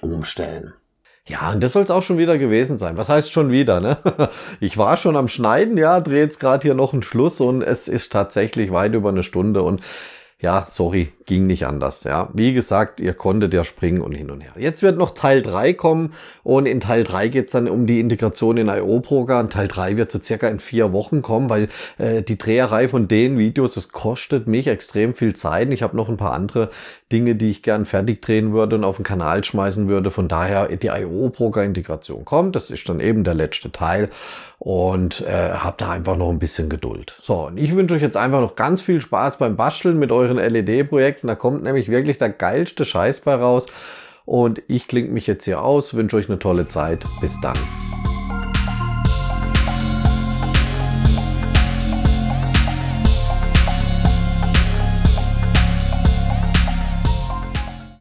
umstellen. Ja, und das soll es auch schon wieder gewesen sein. Was heißt schon wieder, ne? Ich war schon am Schneiden, ja, drehe jetzt gerade hier noch einen Schluss und es ist tatsächlich weit über eine Stunde und ja, sorry, ging nicht anders. Ja, wie gesagt, ihr konntet ja springen und hin und her. Jetzt wird noch Teil 3 kommen und in Teil 3 geht's dann um die Integration in IO-Program. Teil 3 wird so circa in vier Wochen kommen, weil äh, die Dreherei von den Videos, das kostet mich extrem viel Zeit. Ich habe noch ein paar andere Dinge, die ich gern fertig drehen würde und auf den Kanal schmeißen würde. Von daher, die IO-Program-Integration kommt. Das ist dann eben der letzte Teil und äh, habt da einfach noch ein bisschen Geduld. So, und ich wünsche euch jetzt einfach noch ganz viel Spaß beim Basteln mit euren LED-Projekten. Da kommt nämlich wirklich der geilste Scheiß bei raus. Und ich klinge mich jetzt hier aus, wünsche euch eine tolle Zeit. Bis dann.